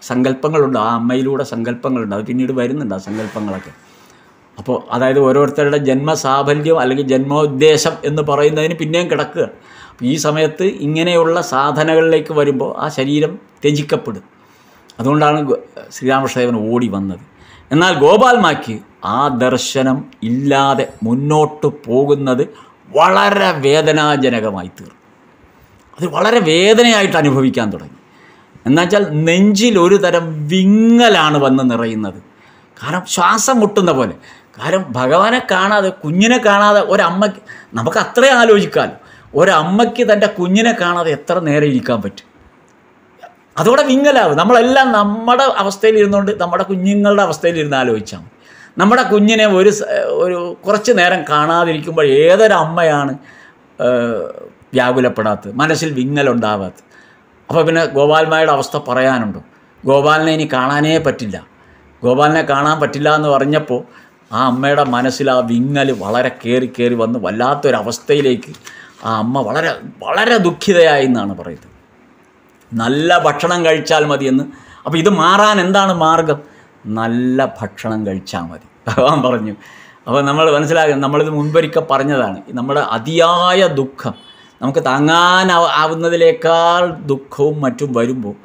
[SPEAKER 1] സങ്കല്പങ്ങളുണ്ട് ആ അമ്മയിലൂടെ സങ്കല്പങ്ങളുണ്ട് അത് പിന്നീട് വരുന്നുണ്ട് ആ സങ്കല്പങ്ങളൊക്കെ അപ്പോൾ അതായത് ഓരോരുത്തരുടെ ജന്മസാഫല്യം അല്ലെങ്കിൽ ജന്മോദ്ദേശം എന്ന് പറയുന്നതിന് പിന്നെയും കിടക്കുക അപ്പോൾ ഈ സമയത്ത് ഇങ്ങനെയുള്ള സാധനകളിലേക്ക് വരുമ്പോൾ ആ ശരീരം ത്യജിക്കപ്പെടും അതുകൊണ്ടാണ് ശ്രീരാമകൃഷ്ണദേവൻ ഓടി വന്നത് എന്നാൽ ഗോപാൽമാക്ക് ആ ദർശനം ഇല്ലാതെ മുന്നോട്ട് പോകുന്നത് വളരെ വേദനാജനകമായി തീർന്നു അത് വളരെ വേദനയായിട്ട് അനുഭവിക്കാൻ തുടങ്ങി എന്നുവെച്ചാൽ നെഞ്ചിൽ ഒരു തരം വിങ്ങലാണ് വന്ന് നിറയുന്നത് കാരണം ശ്വാസം മുട്ടുന്ന പോലെ കാരണം ഭഗവാനെ കാണാതെ കുഞ്ഞിനെ കാണാതെ ഒരമ്മയ്ക്ക് നമുക്ക് അത്രയും ആലോചിക്കാമല്ലോ ഒരമ്മയ്ക്ക് തൻ്റെ കുഞ്ഞിനെ കാണാതെ എത്ര നേരം ഇരിക്കാൻ പറ്റും അതോടെ വിങ്ങലാവും നമ്മളെല്ലാം നമ്മുടെ അവസ്ഥയിൽ ഇരുന്നുകൊണ്ട് നമ്മുടെ കുഞ്ഞുങ്ങളുടെ അവസ്ഥയിൽ ഇരുന്ന് ആലോചിച്ചാൽ മതി നമ്മുടെ കുഞ്ഞിനെ ഒരു ഒരു കുറച്ച് നേരം കാണാതിരിക്കുമ്പോൾ ഏതൊരമ്മയാണ് വ്യാകുലപ്പെടാത്തത് മനസ്സിൽ വിങ്ങലുണ്ടാവാത്തത് അപ്പോൾ പിന്നെ ഗോപാൽമായുടെ അവസ്ഥ പറയാനുണ്ട് ഗോപാലിനെ ഇനി കാണാനേ പറ്റില്ല ഗോപാലിനെ കാണാൻ പറ്റില്ല എന്ന് പറഞ്ഞപ്പോൾ ആ അമ്മയുടെ മനസ്സിൽ ആ വിങ്ങൽ വളരെ കയറി കയറി വന്ന് വല്ലാത്തൊരവസ്ഥയിലേക്ക് ആ അമ്മ വളരെ വളരെ ദുഃഖിതയായി എന്നാണ് പറയുന്നത് നല്ല ഭക്ഷണം കഴിച്ചാൽ മതിയെന്ന് അപ്പോൾ ഇത് മാറാൻ എന്താണ് മാർഗം നല്ല ഭക്ഷണം കഴിച്ചാൽ മതി ഭഗവാൻ പറഞ്ഞു അപ്പോൾ നമ്മൾ മനസ്സിലാകും നമ്മളിത് മുൻപൊരിക്കൽ പറഞ്ഞതാണ് നമ്മുടെ അതിയായ ദുഃഖം നമുക്ക് താങ്ങാൻ ആവുന്നതിലേക്കാൾ ദുഃഖവും മറ്റും വരുമ്പോൾ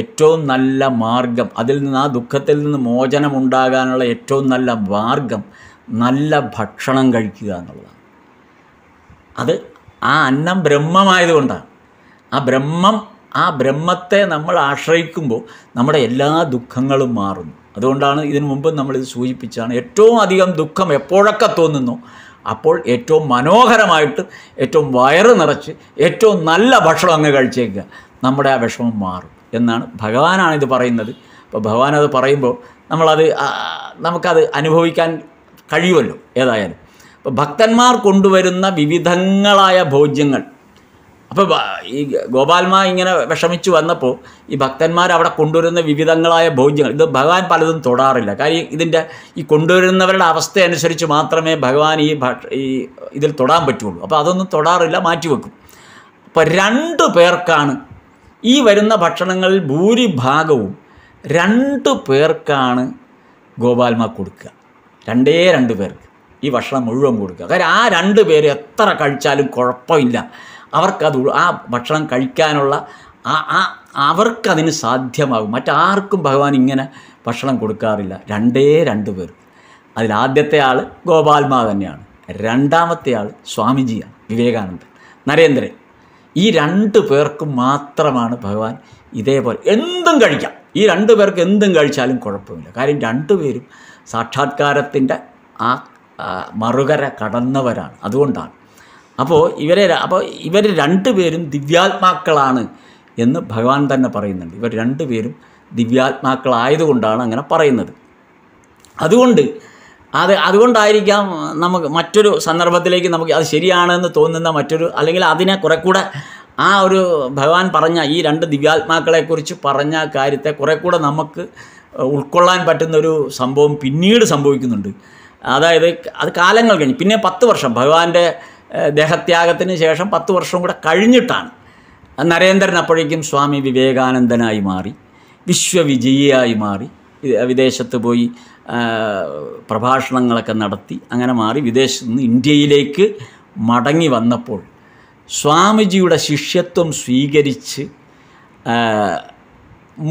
[SPEAKER 1] ഏറ്റവും നല്ല മാർഗം അതിൽ നിന്ന് ആ ദുഃഖത്തിൽ നിന്ന് മോചനമുണ്ടാകാനുള്ള ഏറ്റവും നല്ല മാർഗം നല്ല ഭക്ഷണം കഴിക്കുക എന്നുള്ളതാണ് അത് ആ അന്നം ബ്രഹ്മമായതുകൊണ്ടാണ് ആ ബ്രഹ്മം ആ ബ്രഹ്മത്തെ നമ്മൾ ആശ്രയിക്കുമ്പോൾ നമ്മുടെ എല്ലാ ദുഃഖങ്ങളും മാറുന്നു അതുകൊണ്ടാണ് ഇതിനു മുമ്പ് നമ്മളിത് സൂചിപ്പിച്ചാണ് ഏറ്റവും അധികം ദുഃഖം എപ്പോഴൊക്കെ തോന്നുന്നു അപ്പോൾ ഏറ്റവും മനോഹരമായിട്ട് ഏറ്റവും വയറ് നിറച്ച് ഏറ്റവും നല്ല ഭക്ഷണം അങ്ങ് കഴിച്ചേക്കുക നമ്മുടെ ആ വിഷമം മാറും എന്നാണ് ഭഗവാനാണിത് പറയുന്നത് അപ്പോൾ ഭഗവാൻ അത് പറയുമ്പോൾ നമ്മളത് നമുക്കത് അനുഭവിക്കാൻ കഴിയുമല്ലോ ഏതായാലും അപ്പോൾ ഭക്തന്മാർ കൊണ്ടുവരുന്ന വിവിധങ്ങളായ ഭോജ്യങ്ങൾ അപ്പോൾ ഈ ഗോപാൽമ ഇങ്ങനെ വിഷമിച്ചു വന്നപ്പോൾ ഈ ഭക്തന്മാർ അവിടെ കൊണ്ടുവരുന്ന വിവിധങ്ങളായ ഭോജ്യങ്ങൾ ഇത് ഭഗവാൻ പലതും തൊടാറില്ല കാര്യം ഇതിൻ്റെ ഈ കൊണ്ടുവരുന്നവരുടെ അവസ്ഥ അനുസരിച്ച് മാത്രമേ ഭഗവാൻ ഈ ഈ ഇതിൽ തൊടാൻ പറ്റുള്ളൂ അപ്പോൾ അതൊന്നും തൊടാറില്ല മാറ്റിവെക്കും അപ്പോൾ രണ്ട് പേർക്കാണ് ഈ വരുന്ന ഭക്ഷണങ്ങളിൽ ഭൂരിഭാഗവും രണ്ട് പേർക്കാണ് ഗോപാൽമ കൊടുക്കുക രണ്ടേ രണ്ട് പേർക്ക് ഈ ഭക്ഷണം മുഴുവൻ കൊടുക്കുക കാര്യം ആ രണ്ട് പേര് എത്ര കഴിച്ചാലും കുഴപ്പമില്ല അവർക്കത് ആ ഭക്ഷണം കഴിക്കാനുള്ള ആ ആ അവർക്കതിന് സാധ്യമാകും മറ്റാർക്കും ഭഗവാൻ ഇങ്ങനെ ഭക്ഷണം കൊടുക്കാറില്ല രണ്ടേ രണ്ട് പേർ അതിലാദ്യത്തെ ആൾ ഗോപാൽമാ തന്നെയാണ് രണ്ടാമത്തെ ആൾ സ്വാമിജിയാണ് വിവേകാനന്ദൻ നരേന്ദ്രൻ ഈ രണ്ട് പേർക്ക് മാത്രമാണ് ഭഗവാൻ ഇതേപോലെ എന്തും കഴിക്കാം ഈ രണ്ട് പേർക്ക് എന്തും കഴിച്ചാലും കുഴപ്പമില്ല കാര്യം രണ്ടുപേരും സാക്ഷാത്കാരത്തിൻ്റെ ആ മറുകര കടന്നവരാണ് അതുകൊണ്ടാണ് അപ്പോൾ ഇവരെ അപ്പോൾ ഇവർ രണ്ടുപേരും ദിവ്യാത്മാക്കളാണ് എന്ന് ഭഗവാൻ തന്നെ പറയുന്നുണ്ട് ഇവർ രണ്ടുപേരും ദിവ്യാത്മാക്കളായതുകൊണ്ടാണ് അങ്ങനെ പറയുന്നത് അതുകൊണ്ട് അത് അതുകൊണ്ടായിരിക്കാം നമുക്ക് മറ്റൊരു സന്ദർഭത്തിലേക്ക് നമുക്ക് അത് ശരിയാണെന്ന് തോന്നുന്ന മറ്റൊരു അല്ലെങ്കിൽ അതിനെ കുറെ കൂടെ ആ ഒരു ഭഗവാൻ പറഞ്ഞ ഈ രണ്ട് ദിവ്യാത്മാക്കളെക്കുറിച്ച് പറഞ്ഞ കാര്യത്തെ കുറെ കൂടെ നമുക്ക് ഉൾക്കൊള്ളാൻ പറ്റുന്നൊരു സംഭവം പിന്നീട് സംഭവിക്കുന്നുണ്ട് അതായത് അത് കാലങ്ങൾ കഴിഞ്ഞ് പിന്നെ പത്ത് വർഷം ഭഗവാന്റെ ദേഹത്യാഗത്തിന് ശേഷം പത്ത് വർഷം കൂടെ കഴിഞ്ഞിട്ടാണ് നരേന്ദ്രൻ അപ്പോഴേക്കും സ്വാമി വിവേകാനന്ദനായി മാറി വിശ്വവിജയിയായി മാറി വിദേശത്ത് പോയി പ്രഭാഷണങ്ങളൊക്കെ നടത്തി അങ്ങനെ മാറി വിദേശത്ത് നിന്ന് ഇന്ത്യയിലേക്ക് മടങ്ങി വന്നപ്പോൾ സ്വാമിജിയുടെ ശിഷ്യത്വം സ്വീകരിച്ച്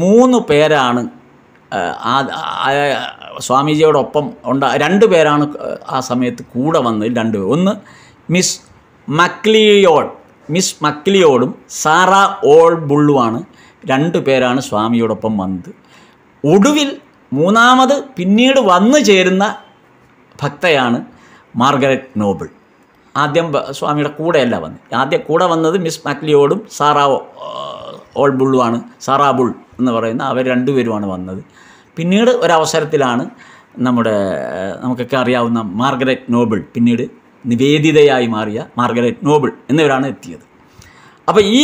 [SPEAKER 1] മൂന്ന് പേരാണ് സ്വാമിജിയോടൊപ്പം ഉണ്ട രണ്ട് പേരാണ് ആ സമയത്ത് കൂടെ വന്നത് രണ്ട് ഒന്ന് മിസ് മക്ലിയോഡ് മിസ് മക്ലിയോടും സാറ ഓൾ ബുള്ളുമാണ് രണ്ടു പേരാണ് സ്വാമിയോടൊപ്പം വന്നത് ഒടുവിൽ മൂന്നാമത് പിന്നീട് വന്നു ചേരുന്ന ഭക്തയാണ് മാർഗരറ്റ് നോബിൾ ആദ്യം സ്വാമിയുടെ കൂടെയല്ല വന്നത് ആദ്യം കൂടെ വന്നത് മിസ് മക്ലിയോടും സാറാ ഓൾ ബുള്ളുമാണ് സാറാ ബുൾ എന്ന് പറയുന്ന അവർ രണ്ടുപേരുമാണ് വന്നത് പിന്നീട് ഒരവസരത്തിലാണ് നമ്മുടെ നമുക്കൊക്കെ അറിയാവുന്ന മാർഗരറ്റ് നോബിൾ പിന്നീട് നിവേദിതയായി മാറിയ മാർഗരറ്റ് നോബിൾ എന്നിവരാണ് എത്തിയത് അപ്പോൾ ഈ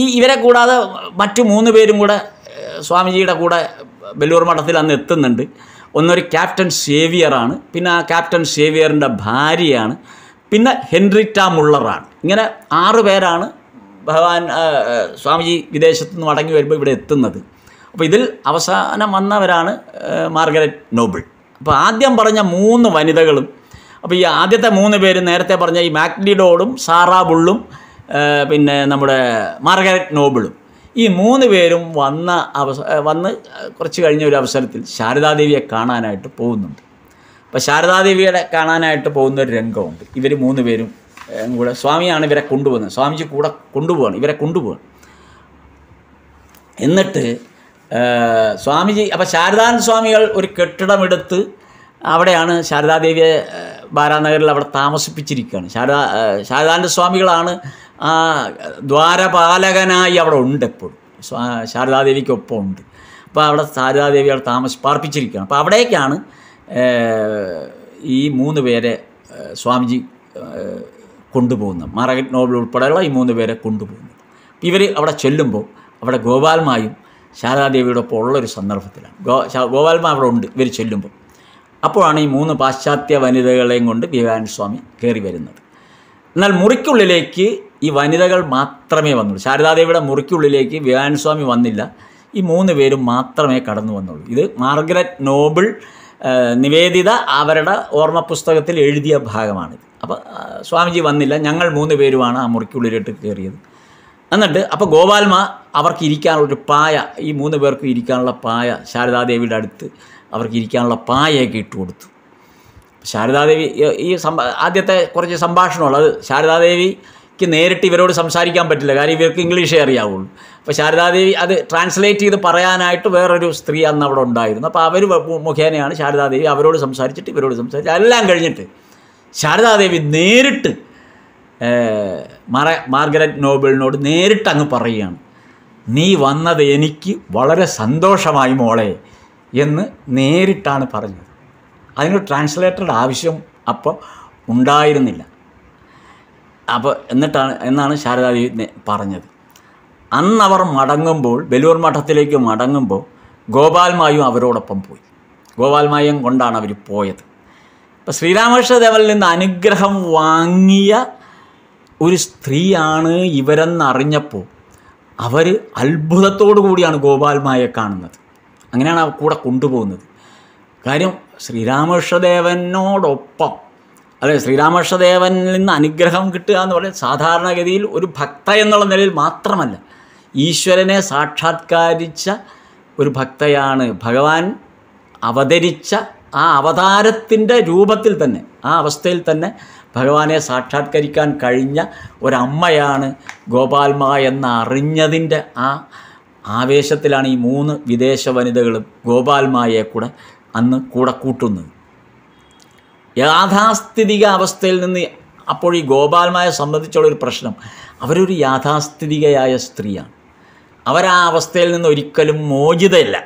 [SPEAKER 1] ഈ ഇവരെ കൂടാതെ മറ്റു മൂന്ന് പേരും കൂടെ സ്വാമിജിയുടെ കൂടെ ബെല്ലൂർ മഠത്തിൽ അന്ന് എത്തുന്നുണ്ട് ഒന്നൊരു ക്യാപ്റ്റൻ സേവിയറാണ് പിന്നെ ആ ക്യാപ്റ്റൻ സേവിയറിൻ്റെ ഭാര്യയാണ് പിന്നെ ഹെൻറിറ്റ മുള്ളറാണ് ഇങ്ങനെ ആറ് പേരാണ് ഭഗവാൻ സ്വാമിജി വിദേശത്തു നിന്ന് മടങ്ങി വരുമ്പോൾ ഇവിടെ എത്തുന്നത് അപ്പോൾ ഇതിൽ അവസാനം വന്നവരാണ് മാർഗരറ്റ് നോബിൾ അപ്പോൾ ആദ്യം പറഞ്ഞ മൂന്ന് വനിതകളും അപ്പോൾ ഈ ആദ്യത്തെ മൂന്ന് പേര് നേരത്തെ പറഞ്ഞ ഈ മാക്ഡിഡോളും സാറാ ബുള്ളും പിന്നെ നമ്മുടെ മാർഗരറ്റ് നോബിളും ഈ മൂന്ന് പേരും വന്ന അവസ വന്ന് കുറച്ച് കഴിഞ്ഞ ഒരു അവസരത്തിൽ ശാരദാദേവിയെ കാണാനായിട്ട് പോകുന്നുണ്ട് അപ്പോൾ ശാരദാദേവിയുടെ കാണാനായിട്ട് പോകുന്ന ഒരു രംഗമുണ്ട് ഇവർ മൂന്ന് പേരും കൂടെ സ്വാമിയാണ് ഇവരെ കൊണ്ടുപോകുന്നത് സ്വാമിജി കൂടെ കൊണ്ടുപോകണം ഇവരെ കൊണ്ടുപോകണം എന്നിട്ട് സ്വാമിജി അപ്പോൾ ശാരദാനന്ദ സ്വാമികൾ ഒരു കെട്ടിടമെടുത്ത് അവിടെയാണ് ശാരദാദേവിയെ ബാരാനഗറിൽ അവിടെ താമസിപ്പിച്ചിരിക്കുകയാണ് ശാരദാ ശാരദാനന്ദ സ്വാമികളാണ് ആ ദ്വാരപാലകനായി അവിടെ ഉണ്ട് എപ്പോഴും ശാരദാദേവിക്കൊപ്പം ഉണ്ട് അപ്പോൾ അവിടെ ശാരദാദേവി അവിടെ താമസി പാർപ്പിച്ചിരിക്കുകയാണ് അപ്പോൾ അവിടേക്കാണ് ഈ മൂന്ന് പേരെ സ്വാമിജി കൊണ്ടുപോകുന്നത് മാർഗറ്റ് നോബിൾ ഉൾപ്പെടെയുള്ള ഈ മൂന്ന് പേരെ കൊണ്ടുപോകുന്നത് ഇവർ അവിടെ ചെല്ലുമ്പോൾ അവിടെ ഗോപാൽമായും ഒപ്പം ഉള്ളൊരു സന്ദർഭത്തിലാണ് ഗോ ഗോപാൽമ അവിടെ ഉണ്ട് ഇവർ ചെല്ലുമ്പോൾ അപ്പോഴാണ് ഈ മൂന്ന് പാശ്ചാത്യ വനിതകളെയും കൊണ്ട് വിവേകാനന്ദ സ്വാമി കയറി വരുന്നത് എന്നാൽ മുറിക്കുള്ളിലേക്ക് ഈ വനിതകൾ മാത്രമേ വന്നുള്ളൂ ശാരദാദേവിയുടെ മുറിക്കുള്ളിലേക്ക് വിവേകാനന്ദ സ്വാമി വന്നില്ല ഈ മൂന്ന് പേരും മാത്രമേ കടന്നു വന്നുള്ളൂ ഇത് മാർഗരറ്റ് നോബിൾ നിവേദിത അവരുടെ ഓർമ്മ പുസ്തകത്തിൽ എഴുതിയ ഭാഗമാണിത് അപ്പോൾ സ്വാമിജി വന്നില്ല ഞങ്ങൾ മൂന്ന് പേരുമാണ് ആ മുറിക്കുള്ളിലിട്ട് കയറിയത് എന്നിട്ട് അപ്പോൾ ഗോപാൽമ അവർക്ക് ഇരിക്കാനുള്ള ഒരു പായ ഈ മൂന്ന് പേർക്ക് ഇരിക്കാനുള്ള പായ ശാരദാദേവിയുടെ അടുത്ത് അവർക്ക് ഇരിക്കാനുള്ള പായയൊക്കെ ഇട്ട് കൊടുത്തു ശാരദാദേവി ഈ ആദ്യത്തെ കുറച്ച് സംഭാഷണമുള്ളത് അത് ശാരദാദേവിക്ക് നേരിട്ട് ഇവരോട് സംസാരിക്കാൻ പറ്റില്ല കാര്യം ഇവർക്ക് ഇംഗ്ലീഷേ അറിയാവുള്ളൂ അപ്പോൾ ശാരദാദേവി അത് ട്രാൻസ്ലേറ്റ് ചെയ്ത് പറയാനായിട്ട് വേറൊരു സ്ത്രീ അന്ന് അവിടെ ഉണ്ടായിരുന്നു അപ്പോൾ അവർ മുഖേനയാണ് ശാരദാദേവി അവരോട് സംസാരിച്ചിട്ട് ഇവരോട് സംസാരിച്ച് എല്ലാം കഴിഞ്ഞിട്ട് ശാരദാദേവി നേരിട്ട് മറ മാർഗരറ്റ് നോബിളിനോട് നേരിട്ട് അങ്ങ് പറയുകയാണ് നീ വന്നത് എനിക്ക് വളരെ സന്തോഷമായി മോളെ എന്ന് നേരിട്ടാണ് പറഞ്ഞത് അതിന് ട്രാൻസ്ലേറ്ററുടെ ആവശ്യം അപ്പോൾ ഉണ്ടായിരുന്നില്ല അപ്പോൾ എന്നിട്ടാണ് എന്നാണ് ശാരദാദേവി പറഞ്ഞത് അന്നവർ മടങ്ങുമ്പോൾ ബലൂർ മഠത്തിലേക്ക് മടങ്ങുമ്പോൾ ഗോപാൽമായും അവരോടൊപ്പം പോയി ഗോപാൽമായം കൊണ്ടാണ് അവർ പോയത് അപ്പോൾ ശ്രീരാമകൃഷ്ണദേവനിൽ നിന്ന് അനുഗ്രഹം വാങ്ങിയ ഒരു സ്ത്രീയാണ് ഇവരെന്നറിഞ്ഞപ്പോൾ അവർ അത്ഭുതത്തോടു കൂടിയാണ് ഗോപാൽമായെ കാണുന്നത് അങ്ങനെയാണ് ആ കൂടെ കൊണ്ടുപോകുന്നത് കാര്യം ശ്രീരാമകൃഷ്ണദേവനോടൊപ്പം അതെ ശ്രീരാമകൃഷ്ണദേവനിൽ നിന്ന് അനുഗ്രഹം കിട്ടുക എന്ന് പറയുന്നത് സാധാരണഗതിയിൽ ഒരു ഭക്ത എന്നുള്ള നിലയിൽ മാത്രമല്ല ഈശ്വരനെ സാക്ഷാത്കരിച്ച ഒരു ഭക്തയാണ് ഭഗവാൻ അവതരിച്ച ആ അവതാരത്തിൻ്റെ രൂപത്തിൽ തന്നെ ആ അവസ്ഥയിൽ തന്നെ ഭഗവാനെ സാക്ഷാത്കരിക്കാൻ കഴിഞ്ഞ ഒരമ്മയാണ് ഗോപാൽമ എന്നറിഞ്ഞതിൻ്റെ ആ ആവേശത്തിലാണ് ഈ മൂന്ന് വിദേശ വനിതകളും ഗോപാൽമായെ കൂടെ അന്ന് കൂടെ കൂട്ടുന്നത് യാഥാസ്ഥിതിക അവസ്ഥയിൽ നിന്ന് അപ്പോൾ ഈ ഗോപാൽമായെ സംബന്ധിച്ചുള്ള ഒരു പ്രശ്നം അവരൊരു യാഥാസ്ഥിതികയായ സ്ത്രീയാണ് അവരാ അവസ്ഥയിൽ നിന്ന് ഒരിക്കലും മോചിതയില്ല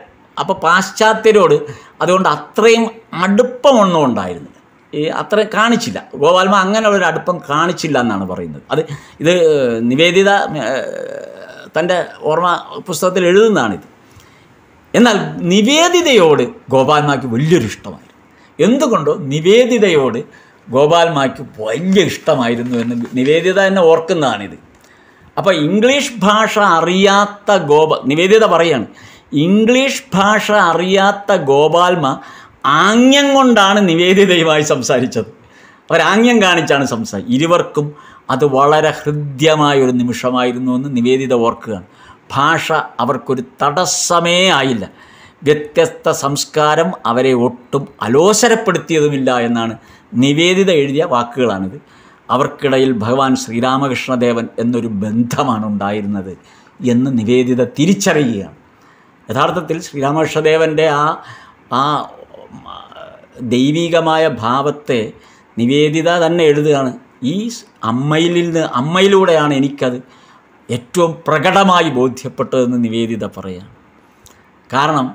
[SPEAKER 1] അപ്പോൾ പാശ്ചാത്യരോട് അതുകൊണ്ട് അത്രയും അടുപ്പമൊന്നും ഉണ്ടായിരുന്നു ഈ അത്ര കാണിച്ചില്ല ഗോപാൽമ അങ്ങനെയുള്ളൊരു അടുപ്പം കാണിച്ചില്ല എന്നാണ് പറയുന്നത് അത് ഇത് നിവേദിത തൻ്റെ ഓർമ്മ പുസ്തകത്തിൽ എഴുതുന്നതാണിത് എന്നാൽ നിവേദിതയോട് ഗോപാൽമാക്ക് വലിയൊരു ഇഷ്ടമായിരുന്നു എന്തുകൊണ്ടോ നിവേദിതയോട് ഗോപാൽമാക്ക് വലിയ ഇഷ്ടമായിരുന്നു എന്ന് നിവേദിത തന്നെ ഓർക്കുന്നതാണിത് അപ്പോൾ ഇംഗ്ലീഷ് ഭാഷ അറിയാത്ത ഗോപ നിവേദിത പറയാണ് ഇംഗ്ലീഷ് ഭാഷ അറിയാത്ത ഗോപാൽമ ആംഗ്യം കൊണ്ടാണ് നിവേദിതയുമായി സംസാരിച്ചത് അവരാംഗ്യം കാണിച്ചാണ് സംസാരിച്ചത് ഇരുവർക്കും അത് വളരെ ഒരു നിമിഷമായിരുന്നു എന്ന് നിവേദിത ഓർക്കുക ഭാഷ അവർക്കൊരു തടസ്സമേ ആയില്ല വ്യത്യസ്ത സംസ്കാരം അവരെ ഒട്ടും അലോസരപ്പെടുത്തിയതുമില്ല എന്നാണ് നിവേദിത എഴുതിയ വാക്കുകളാണിത് അവർക്കിടയിൽ ഭഗവാൻ ശ്രീരാമകൃഷ്ണദേവൻ എന്നൊരു ബന്ധമാണ് ഉണ്ടായിരുന്നത് എന്ന് നിവേദിത തിരിച്ചറിയുകയാണ് യഥാർത്ഥത്തിൽ ശ്രീരാമകൃഷ്ണദേവൻ്റെ ആ ആ ദൈവികമായ ഭാവത്തെ നിവേദിത തന്നെ എഴുതുകയാണ് ഈ അമ്മയിൽ നിന്ന് അമ്മയിലൂടെയാണ് എനിക്കത് ഏറ്റവും പ്രകടമായി ബോധ്യപ്പെട്ടതെന്ന് നിവേദിത പറയാം കാരണം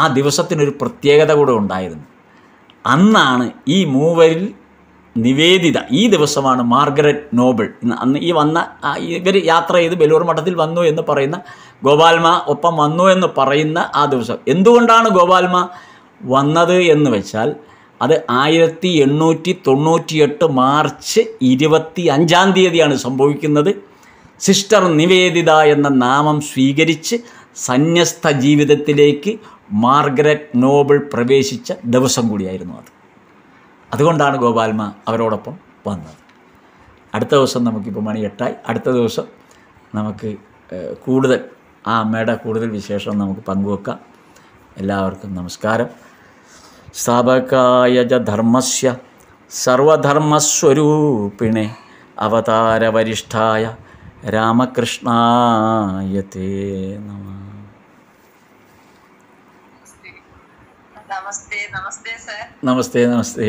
[SPEAKER 1] ആ ദിവസത്തിനൊരു പ്രത്യേകത കൂടെ ഉണ്ടായിരുന്നു അന്നാണ് ഈ മൂവരിൽ നിവേദിത ഈ ദിവസമാണ് മാർഗരറ്റ് നോബിൾ അന്ന് ഈ വന്ന ഇവർ യാത്ര ചെയ്ത് ബലൂർ മഠത്തിൽ വന്നു എന്ന് പറയുന്ന ഗോപാൽമ ഒപ്പം വന്നു എന്ന് പറയുന്ന ആ ദിവസം എന്തുകൊണ്ടാണ് ഗോപാൽമ വന്നത് എന്ന് വെച്ചാൽ അത് ആയിരത്തി എണ്ണൂറ്റി തൊണ്ണൂറ്റിയെട്ട് മാർച്ച് ഇരുപത്തി അഞ്ചാം തീയതിയാണ് സംഭവിക്കുന്നത് സിസ്റ്റർ നിവേദിത എന്ന നാമം സ്വീകരിച്ച് സന്യസ്ത ജീവിതത്തിലേക്ക് മാർഗരറ്റ് നോബിൾ പ്രവേശിച്ച ദിവസം കൂടിയായിരുന്നു അത് അതുകൊണ്ടാണ് ഗോപാൽമ അവരോടൊപ്പം വന്നത് അടുത്ത ദിവസം നമുക്കിപ്പോൾ മണി എട്ടായി അടുത്ത ദിവസം നമുക്ക് കൂടുതൽ ആ അമ്മയുടെ കൂടുതൽ വിശേഷം നമുക്ക് പങ്കുവെക്കാം എല്ലാവർക്കും നമസ്കാരം स्थापकाय धर्मस्य सर्वधर्मस्वरूपिणे अवतारवरिष्ठाय रामकृष्णाय ते नमः नमस्ते नमस्ते सर नमस्ते नमस्ते